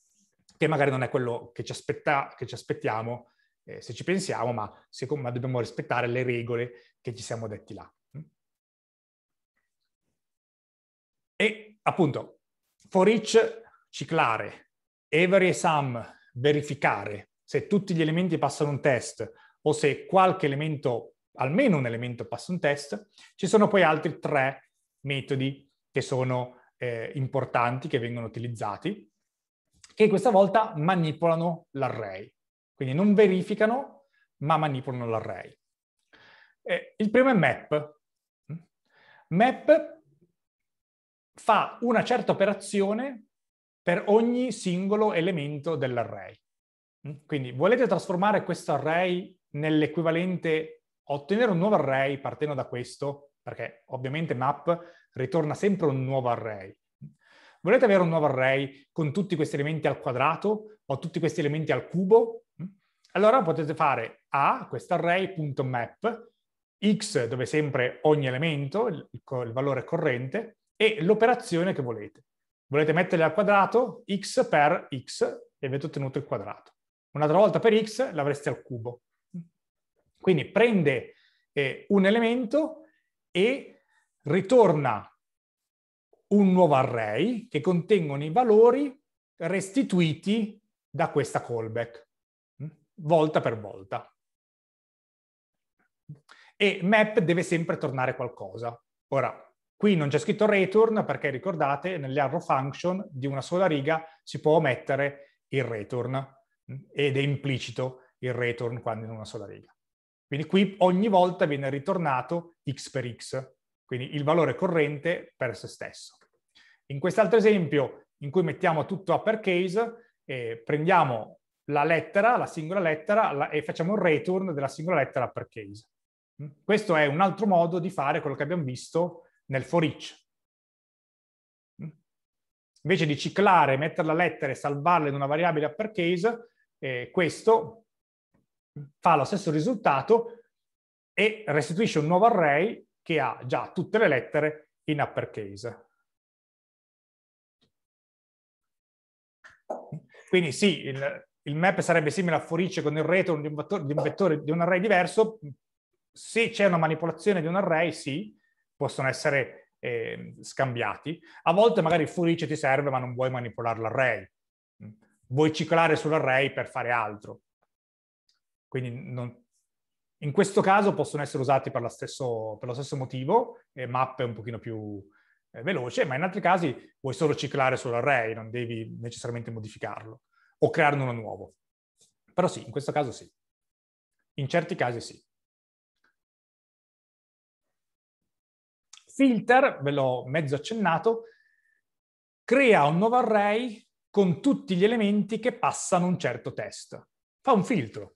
che magari non è quello che ci, aspetta, che ci aspettiamo eh, se ci pensiamo, ma, se, ma dobbiamo rispettare le regole che ci siamo detti là. E appunto, for each ciclare, every sum verificare se tutti gli elementi passano un test o se qualche elemento, almeno un elemento passa un test, ci sono poi altri tre metodi che sono eh, importanti, che vengono utilizzati, che questa volta manipolano l'array. Quindi non verificano, ma manipolano l'array. Eh, il primo è map. Map fa una certa operazione per ogni singolo elemento dell'array. Quindi volete trasformare questo array nell'equivalente, ottenere un nuovo array partendo da questo, perché ovviamente map ritorna sempre un nuovo array. Volete avere un nuovo array con tutti questi elementi al quadrato o tutti questi elementi al cubo? Mm? Allora potete fare a questo array.map, x dove sempre ogni elemento, il, il valore corrente, e l'operazione che volete. Volete metterli al quadrato, x per x, e avete ottenuto il quadrato. Un'altra volta per x l'avreste al cubo. Quindi prende eh, un elemento e ritorna un nuovo array che contengono i valori restituiti da questa callback, mm, volta per volta. E map deve sempre tornare qualcosa. Ora, qui non c'è scritto return perché ricordate, nelle arrow function di una sola riga si può omettere il return mm, ed è implicito il return quando in una sola riga. Quindi qui ogni volta viene ritornato x per x, quindi il valore corrente per se stesso. In quest'altro esempio, in cui mettiamo tutto uppercase, eh, prendiamo la lettera, la singola lettera, la, e facciamo un return della singola lettera uppercase. Mm? Questo è un altro modo di fare quello che abbiamo visto nel for each. Mm? Invece di ciclare, mettere la lettera e salvarla in una variabile uppercase, eh, questo fa lo stesso risultato e restituisce un nuovo array che ha già tutte le lettere in uppercase. Quindi sì, il, il map sarebbe simile a forice con il return di un, vettore, di un, vettore, di un array diverso. Se c'è una manipolazione di un array, sì, possono essere eh, scambiati. A volte magari il forice ti serve ma non vuoi manipolare l'array. Vuoi ciclare sull'array per fare altro. Quindi non... in questo caso possono essere usati per, stesso, per lo stesso motivo, map è un pochino più eh, veloce, ma in altri casi vuoi solo ciclare sull'array, non devi necessariamente modificarlo o crearne uno nuovo. Però sì, in questo caso sì. In certi casi sì. Filter, ve l'ho mezzo accennato, crea un nuovo array con tutti gli elementi che passano un certo test. Fa un filtro.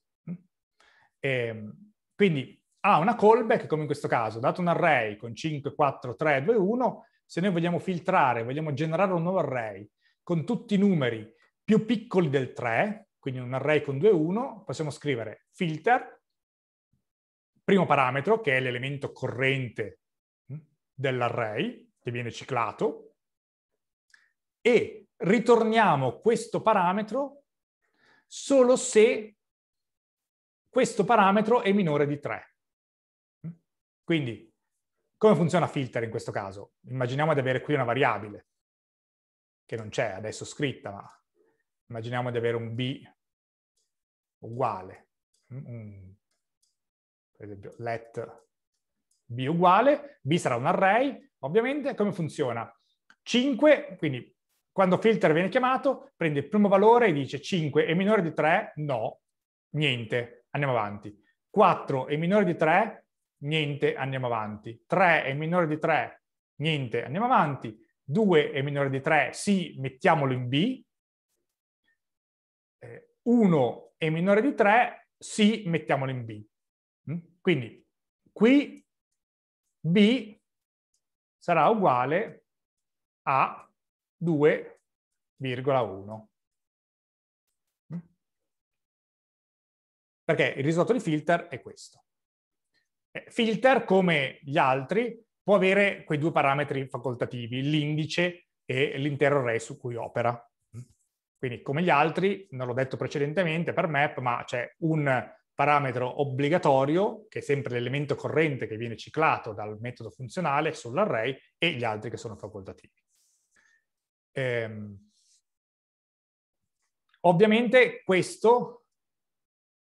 E, ehm, quindi ha ah, una callback, come in questo caso, dato un array con 5, 4, 3, 2, 1, se noi vogliamo filtrare, vogliamo generare un nuovo array con tutti i numeri più piccoli del 3, quindi un array con 2, 1, possiamo scrivere filter, primo parametro che è l'elemento corrente hm, dell'array, che viene ciclato, e ritorniamo questo parametro solo se questo parametro è minore di 3. Quindi, come funziona filter in questo caso? Immaginiamo di avere qui una variabile, che non c'è adesso scritta, ma immaginiamo di avere un b uguale, un, per esempio let b uguale, b sarà un array, ovviamente, come funziona? 5, quindi quando filter viene chiamato, prende il primo valore e dice 5 è minore di 3? No, niente andiamo avanti. 4 è minore di 3, niente, andiamo avanti. 3 è minore di 3, niente, andiamo avanti. 2 è minore di 3, sì, mettiamolo in B. 1 eh, è minore di 3, sì, mettiamolo in B. Mm? Quindi qui B sarà uguale a 2,1. perché il risultato di filter è questo. Eh, filter, come gli altri, può avere quei due parametri facoltativi, l'indice e l'intero array su cui opera. Quindi, come gli altri, non l'ho detto precedentemente per map, ma c'è un parametro obbligatorio, che è sempre l'elemento corrente che viene ciclato dal metodo funzionale sull'array, e gli altri che sono facoltativi. Ehm, ovviamente questo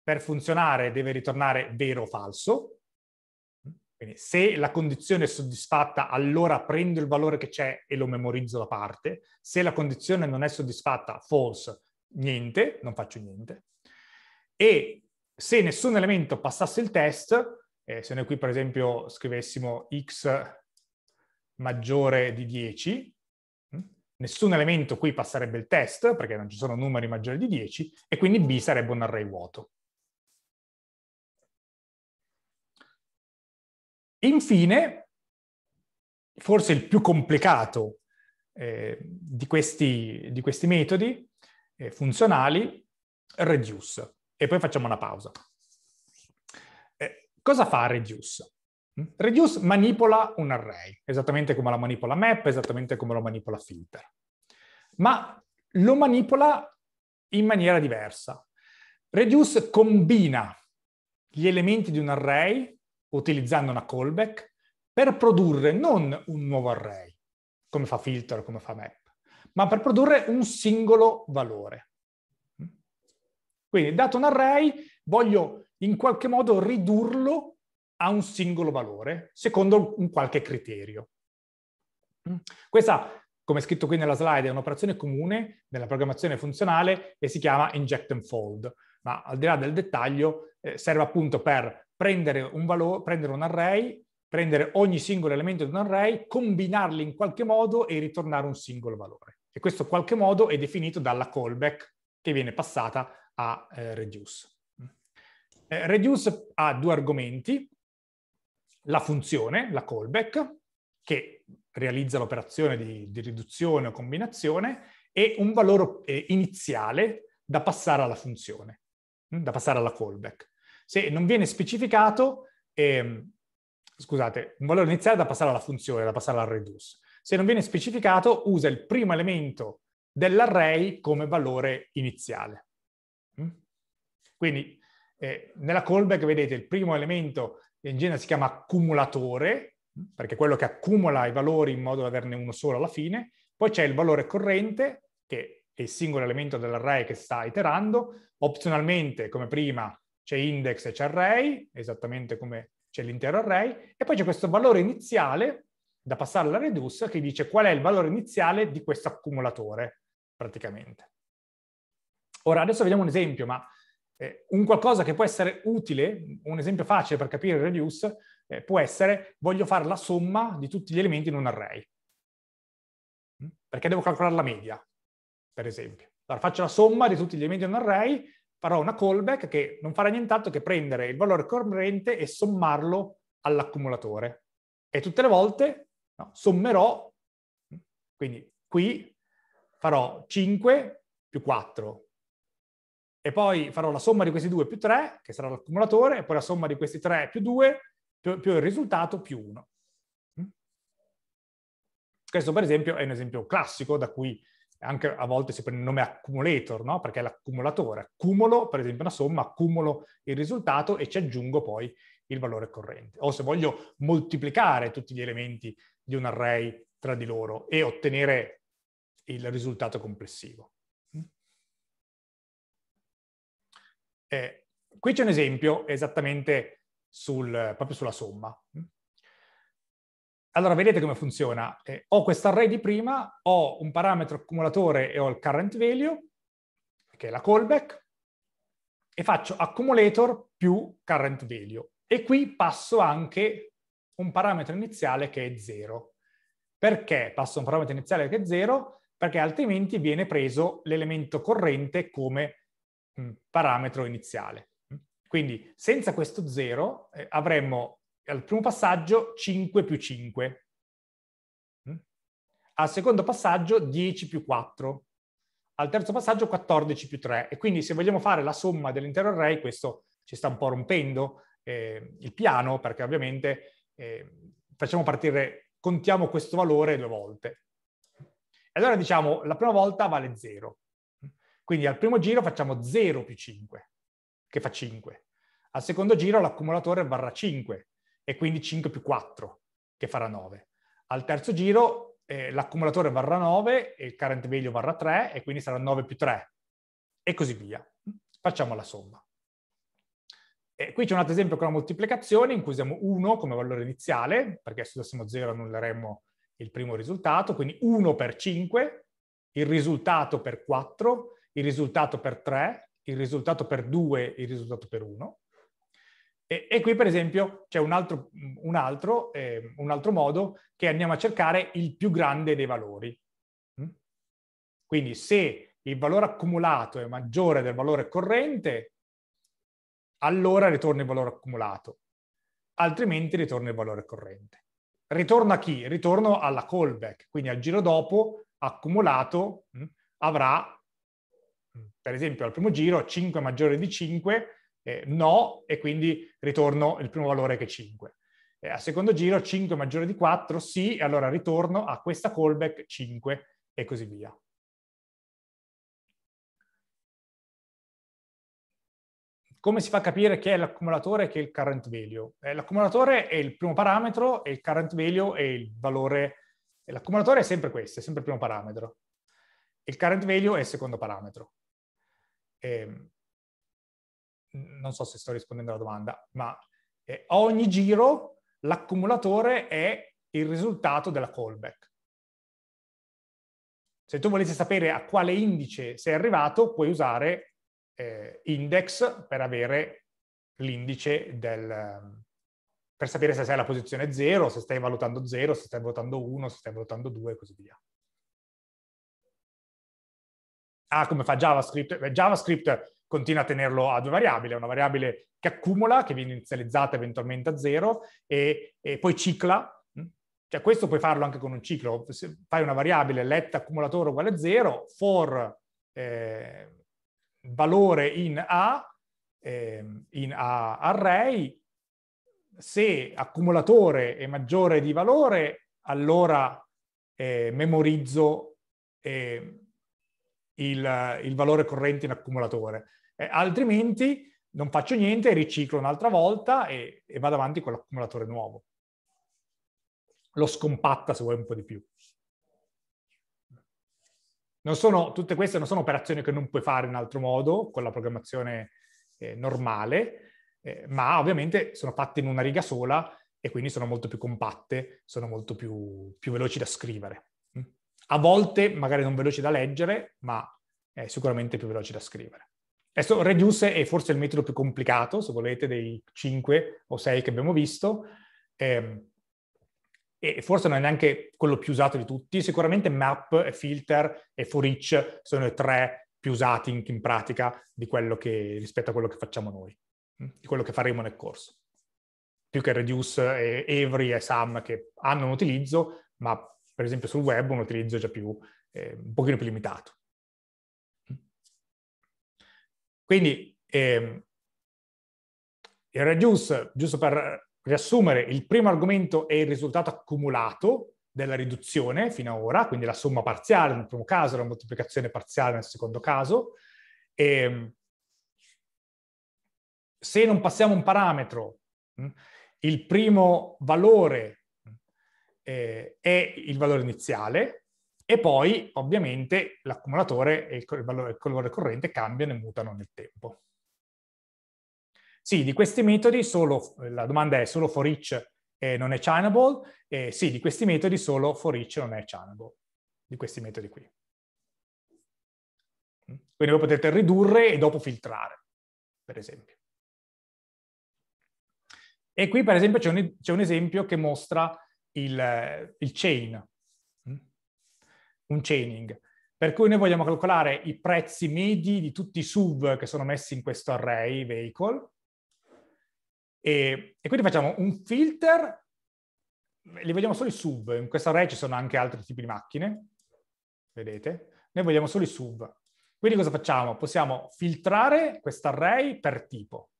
per funzionare deve ritornare vero o falso. Quindi se la condizione è soddisfatta, allora prendo il valore che c'è e lo memorizzo da parte. Se la condizione non è soddisfatta, false, niente, non faccio niente. E se nessun elemento passasse il test, eh, se noi qui per esempio scrivessimo x maggiore di 10, mm, nessun elemento qui passerebbe il test, perché non ci sono numeri maggiori di 10, e quindi B sarebbe un array vuoto. Infine, forse il più complicato eh, di, questi, di, questi, metodi eh, funzionali, reduce. E poi facciamo una pausa. Eh, cosa fa reduce? Mm? Reduce manipola un array, esattamente come la manipola map, esattamente come la manipola filter. Ma lo manipola in maniera diversa. Reduce combina gli elementi di un array utilizzando una callback per produrre non un nuovo array, come fa filter, come fa map, ma per produrre un singolo valore. Quindi, dato un array, voglio in qualche modo ridurlo a un singolo valore, secondo un qualche criterio. Questa, come scritto qui nella slide, è un'operazione comune nella programmazione funzionale e si chiama inject and fold, ma al di là del dettaglio eh, serve appunto per prendere un, valore, prendere un array, prendere ogni singolo elemento di un array, combinarli in qualche modo e ritornare un singolo valore. E questo qualche modo è definito dalla callback che viene passata a eh, reduce. Eh, reduce ha due argomenti, la funzione, la callback, che realizza l'operazione di, di, riduzione o combinazione, e un valore eh, iniziale da passare alla funzione, da passare alla callback. Se non viene specificato, ehm, scusate, volevo iniziare da passare alla funzione, da passare al reduce. Se non viene specificato, usa il primo elemento dell'array come valore iniziale. Mm? Quindi eh, nella callback vedete il primo elemento in genere si chiama accumulatore, mm, perché è quello che accumula i valori in modo da averne uno solo alla fine, poi c'è il valore corrente, che è il singolo elemento dell'array che sta iterando, opzionalmente, come prima, c'è index e c'è array, esattamente come c'è l'intero array, e poi c'è questo valore iniziale da passare alla reduce che dice qual è il valore iniziale di questo accumulatore, praticamente. Ora, adesso vediamo un esempio, ma eh, un qualcosa che può essere utile, un esempio facile per capire il reduce, eh, può essere voglio fare la somma di tutti gli elementi in un array. Mm? Perché devo calcolare la media, per esempio. Allora faccio la somma di tutti gli elementi in un array farò una callback che non farà nient'altro che prendere il valore corrente e sommarlo all'accumulatore. E tutte le volte no, sommerò, quindi qui farò 5 più 4, e poi farò la somma di questi due più 3, che sarà l'accumulatore, e poi la somma di questi 3 più 2, più, più, il risultato più 1. Questo per esempio è un esempio classico da cui anche a volte si prende il nome accumulator, no? perché è l'accumulatore. Accumulo, per esempio, una somma, accumulo il risultato e ci aggiungo poi il valore corrente. O se voglio moltiplicare tutti gli elementi di un array tra di loro e ottenere il risultato complessivo. Eh, qui c'è un esempio esattamente sul, proprio sulla somma. Allora, vedete come funziona. Eh, ho questo array di prima, ho un parametro accumulatore e ho il current value, che è la callback, e faccio accumulator più current value. E qui passo anche un parametro iniziale che è 0. Perché passo un parametro iniziale che è 0? Perché altrimenti viene preso l'elemento corrente come mm, parametro iniziale. Quindi senza questo 0 eh, avremmo al primo passaggio 5 più 5, mm? al secondo passaggio 10 più 4, al terzo passaggio 14 più 3 e quindi se vogliamo fare la somma dell'intero array questo ci sta un po' rompendo eh, il piano perché ovviamente eh, facciamo partire, contiamo questo valore due volte. E allora diciamo la prima volta vale 0, quindi al primo giro facciamo 0 più 5 che fa 5, al secondo giro l'accumulatore varrà 5 e quindi 5 più 4 che farà 9. Al terzo giro eh, l'accumulatore varrà 9 e il current value varrà 3 e quindi sarà 9 più 3 e così via. Facciamo la somma. E qui c'è un altro esempio con la moltiplicazione in cui usiamo 1 come valore iniziale, perché se usassimo 0 annulleremmo il primo risultato, quindi 1 per 5, il risultato per 4, il risultato per 3, il risultato per 2, il risultato per 1. E, e qui per esempio c'è un altro, mm, un, altro, eh, un altro modo che andiamo a cercare il più grande dei valori. Mm? Quindi se il valore accumulato è maggiore del valore corrente, allora ritorna il valore accumulato, altrimenti ritorna il valore corrente. Ritorno a chi? Ritorno alla callback, quindi al giro dopo accumulato mm, avrà, per esempio al primo giro, 5 maggiore di 5 eh, no, e quindi ritorno il primo valore che è 5. Eh, al secondo giro 5 maggiore di 4, sì, e allora ritorno a questa callback 5 e così via. Come si fa a capire che è l'accumulatore e che è il current value? Eh, l'accumulatore è il primo parametro e il current value è il valore... L'accumulatore è sempre questo, è sempre il primo parametro. Il current value è il secondo parametro. Eh, non so se sto rispondendo alla domanda, ma eh, ogni giro l'accumulatore è il risultato della callback. Se tu volessi sapere a quale indice sei arrivato, puoi usare eh, index per avere l'indice del, per sapere se sei alla posizione 0, se stai valutando 0, se stai valutando 1, se stai valutando 2 e così via. Ah, come fa JavaScript? Beh, JavaScript continua a tenerlo a due variabili, una variabile che accumula, che viene inizializzata eventualmente a zero e, e poi cicla, mm? cioè questo puoi farlo anche con un ciclo, Se fai una variabile let accumulatore uguale a zero, for eh, valore in A, eh, in A array, se accumulatore è maggiore di valore, allora eh, memorizzo eh, il, il, valore corrente in accumulatore. Eh, altrimenti non faccio niente, riciclo un'altra volta e, e vado avanti con l'accumulatore nuovo. Lo scompatta se vuoi un po' di più. Sono, tutte queste non sono operazioni che non puoi fare in altro modo con la programmazione eh, normale, eh, ma ovviamente sono fatte in una riga sola e quindi sono molto più compatte, sono molto più, più veloci da scrivere. Mm. A volte magari non veloci da leggere, ma eh, sicuramente più veloci da scrivere. Adesso Reduce è forse il metodo più complicato, se volete, dei 5 o 6 che abbiamo visto, ehm, e forse non è neanche quello più usato di tutti. Sicuramente Map, Filter e For Each sono i tre più usati in, in pratica che, rispetto a quello che facciamo noi, mm, di quello che faremo nel corso. Più che Reduce, e Every e Sum che hanno un utilizzo, ma per esempio sul web un utilizzo già più, eh, un pochino più limitato. Quindi ehm, era giusto, giusto per riassumere, il primo argomento è il risultato accumulato della riduzione fino ad ora, quindi la somma parziale nel primo caso, la moltiplicazione parziale nel secondo caso. E ehm, se non passiamo un parametro, hm, il primo valore eh, è il valore iniziale, e poi, ovviamente, l'accumulatore e il valore, il valore corrente cambiano e mutano nel tempo. Sì, di questi metodi solo, la domanda è solo for each eh, non è chainable? Eh, sì, di questi metodi solo for each non è chainable, di questi metodi qui. Mm. Quindi voi potete ridurre e dopo filtrare, per esempio. E qui, per esempio, c'è un, un, esempio che mostra il, il chain, un chaining. Per cui noi vogliamo calcolare i prezzi medi di tutti i SUV che sono messi in questo array vehicle e, e quindi facciamo un filter, li vogliamo solo i SUV, in questo array ci sono anche altri tipi di macchine, vedete? Noi vogliamo solo i SUV. Quindi cosa facciamo? Possiamo filtrare questo array per tipo.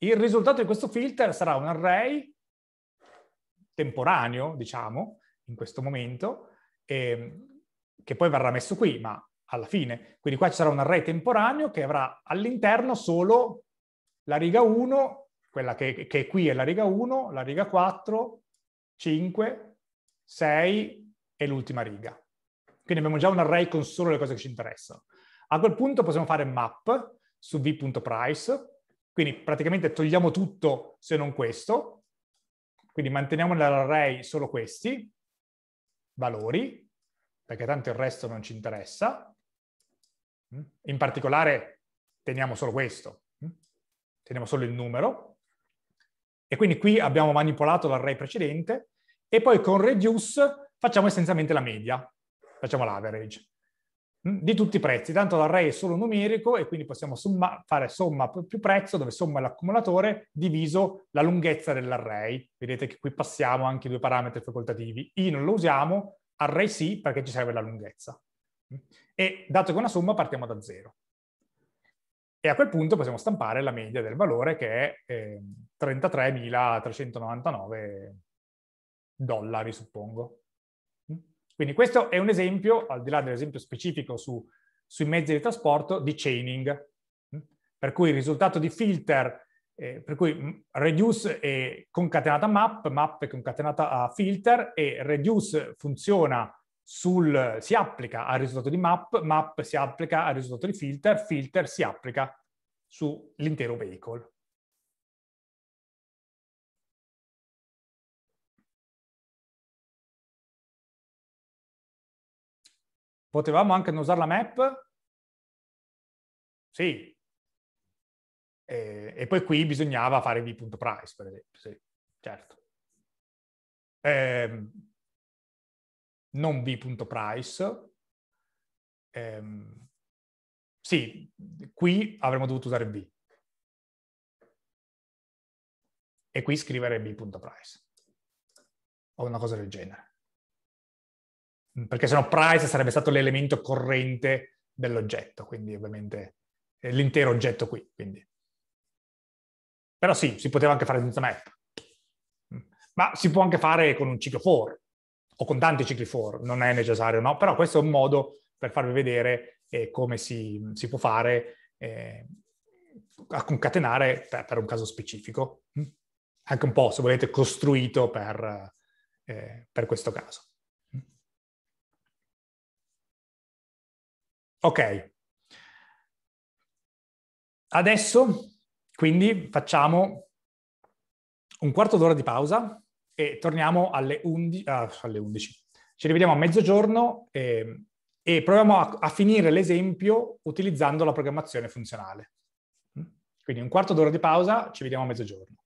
Il risultato di questo filter sarà un array temporaneo, diciamo, in questo momento, ehm, che poi verrà messo qui, ma alla fine. Quindi qua ci sarà un array temporaneo che avrà all'interno solo la riga 1, quella che, che qui è la riga 1, la riga 4, 5, 6 e l'ultima riga. Quindi abbiamo già un array con solo le cose che ci interessano. A quel punto possiamo fare map su v.price, quindi praticamente togliamo tutto se non questo, quindi manteniamo nell'array solo questi, valori, perché tanto il resto non ci interessa. Mm? In particolare teniamo solo questo, mm? teniamo solo il numero. E quindi qui abbiamo manipolato l'array precedente e poi con reduce facciamo essenzialmente la media, facciamo l'average. Mm, di tutti i prezzi. Tanto l'array è solo numerico e quindi possiamo somma, fare somma più prezzo, dove somma è l'accumulatore, diviso la lunghezza dell'array. Vedete che qui passiamo anche due parametri facoltativi. I non lo usiamo, array sì, perché ci serve la lunghezza. Mm. E dato che è una somma, partiamo da zero. E a quel punto possiamo stampare la media del valore che è eh, 33.399 dollari, suppongo. Quindi questo è un esempio, al di là dell'esempio specifico su, sui mezzi di trasporto, di chaining, mm? per cui il risultato di filter, eh, per cui mm, reduce è concatenata a map, map è concatenata a filter e reduce funziona sul, si applica al risultato di map, map si applica al risultato di filter, filter si applica sull'intero veicolo. Potevamo anche non usare la map? Sì. E, e poi qui bisognava fare v.price, per esempio, sì, certo. Eh, non v.price. Eh, sì, qui avremmo dovuto usare v. E qui scrivere b.price O una cosa del genere. Mm, perché sennò price sarebbe stato l'elemento corrente dell'oggetto, quindi ovviamente l'intero oggetto qui. Quindi. Però sì, si poteva anche fare senza map. Mm. Ma si può anche fare con un ciclo for, o con tanti cicli for, non è necessario, no? Però questo è un modo per farvi vedere eh, come si, si, può fare eh, a concatenare per, per, un caso specifico. Mm. Anche un po', se volete, costruito per, eh, per questo caso. Ok. Adesso, quindi, facciamo un quarto d'ora di pausa e torniamo alle 11. Ah, alle 11. Ci rivediamo a mezzogiorno e, ehm, e proviamo a, a finire l'esempio utilizzando la programmazione funzionale. Mm? Quindi un quarto d'ora di pausa, ci vediamo a mezzogiorno.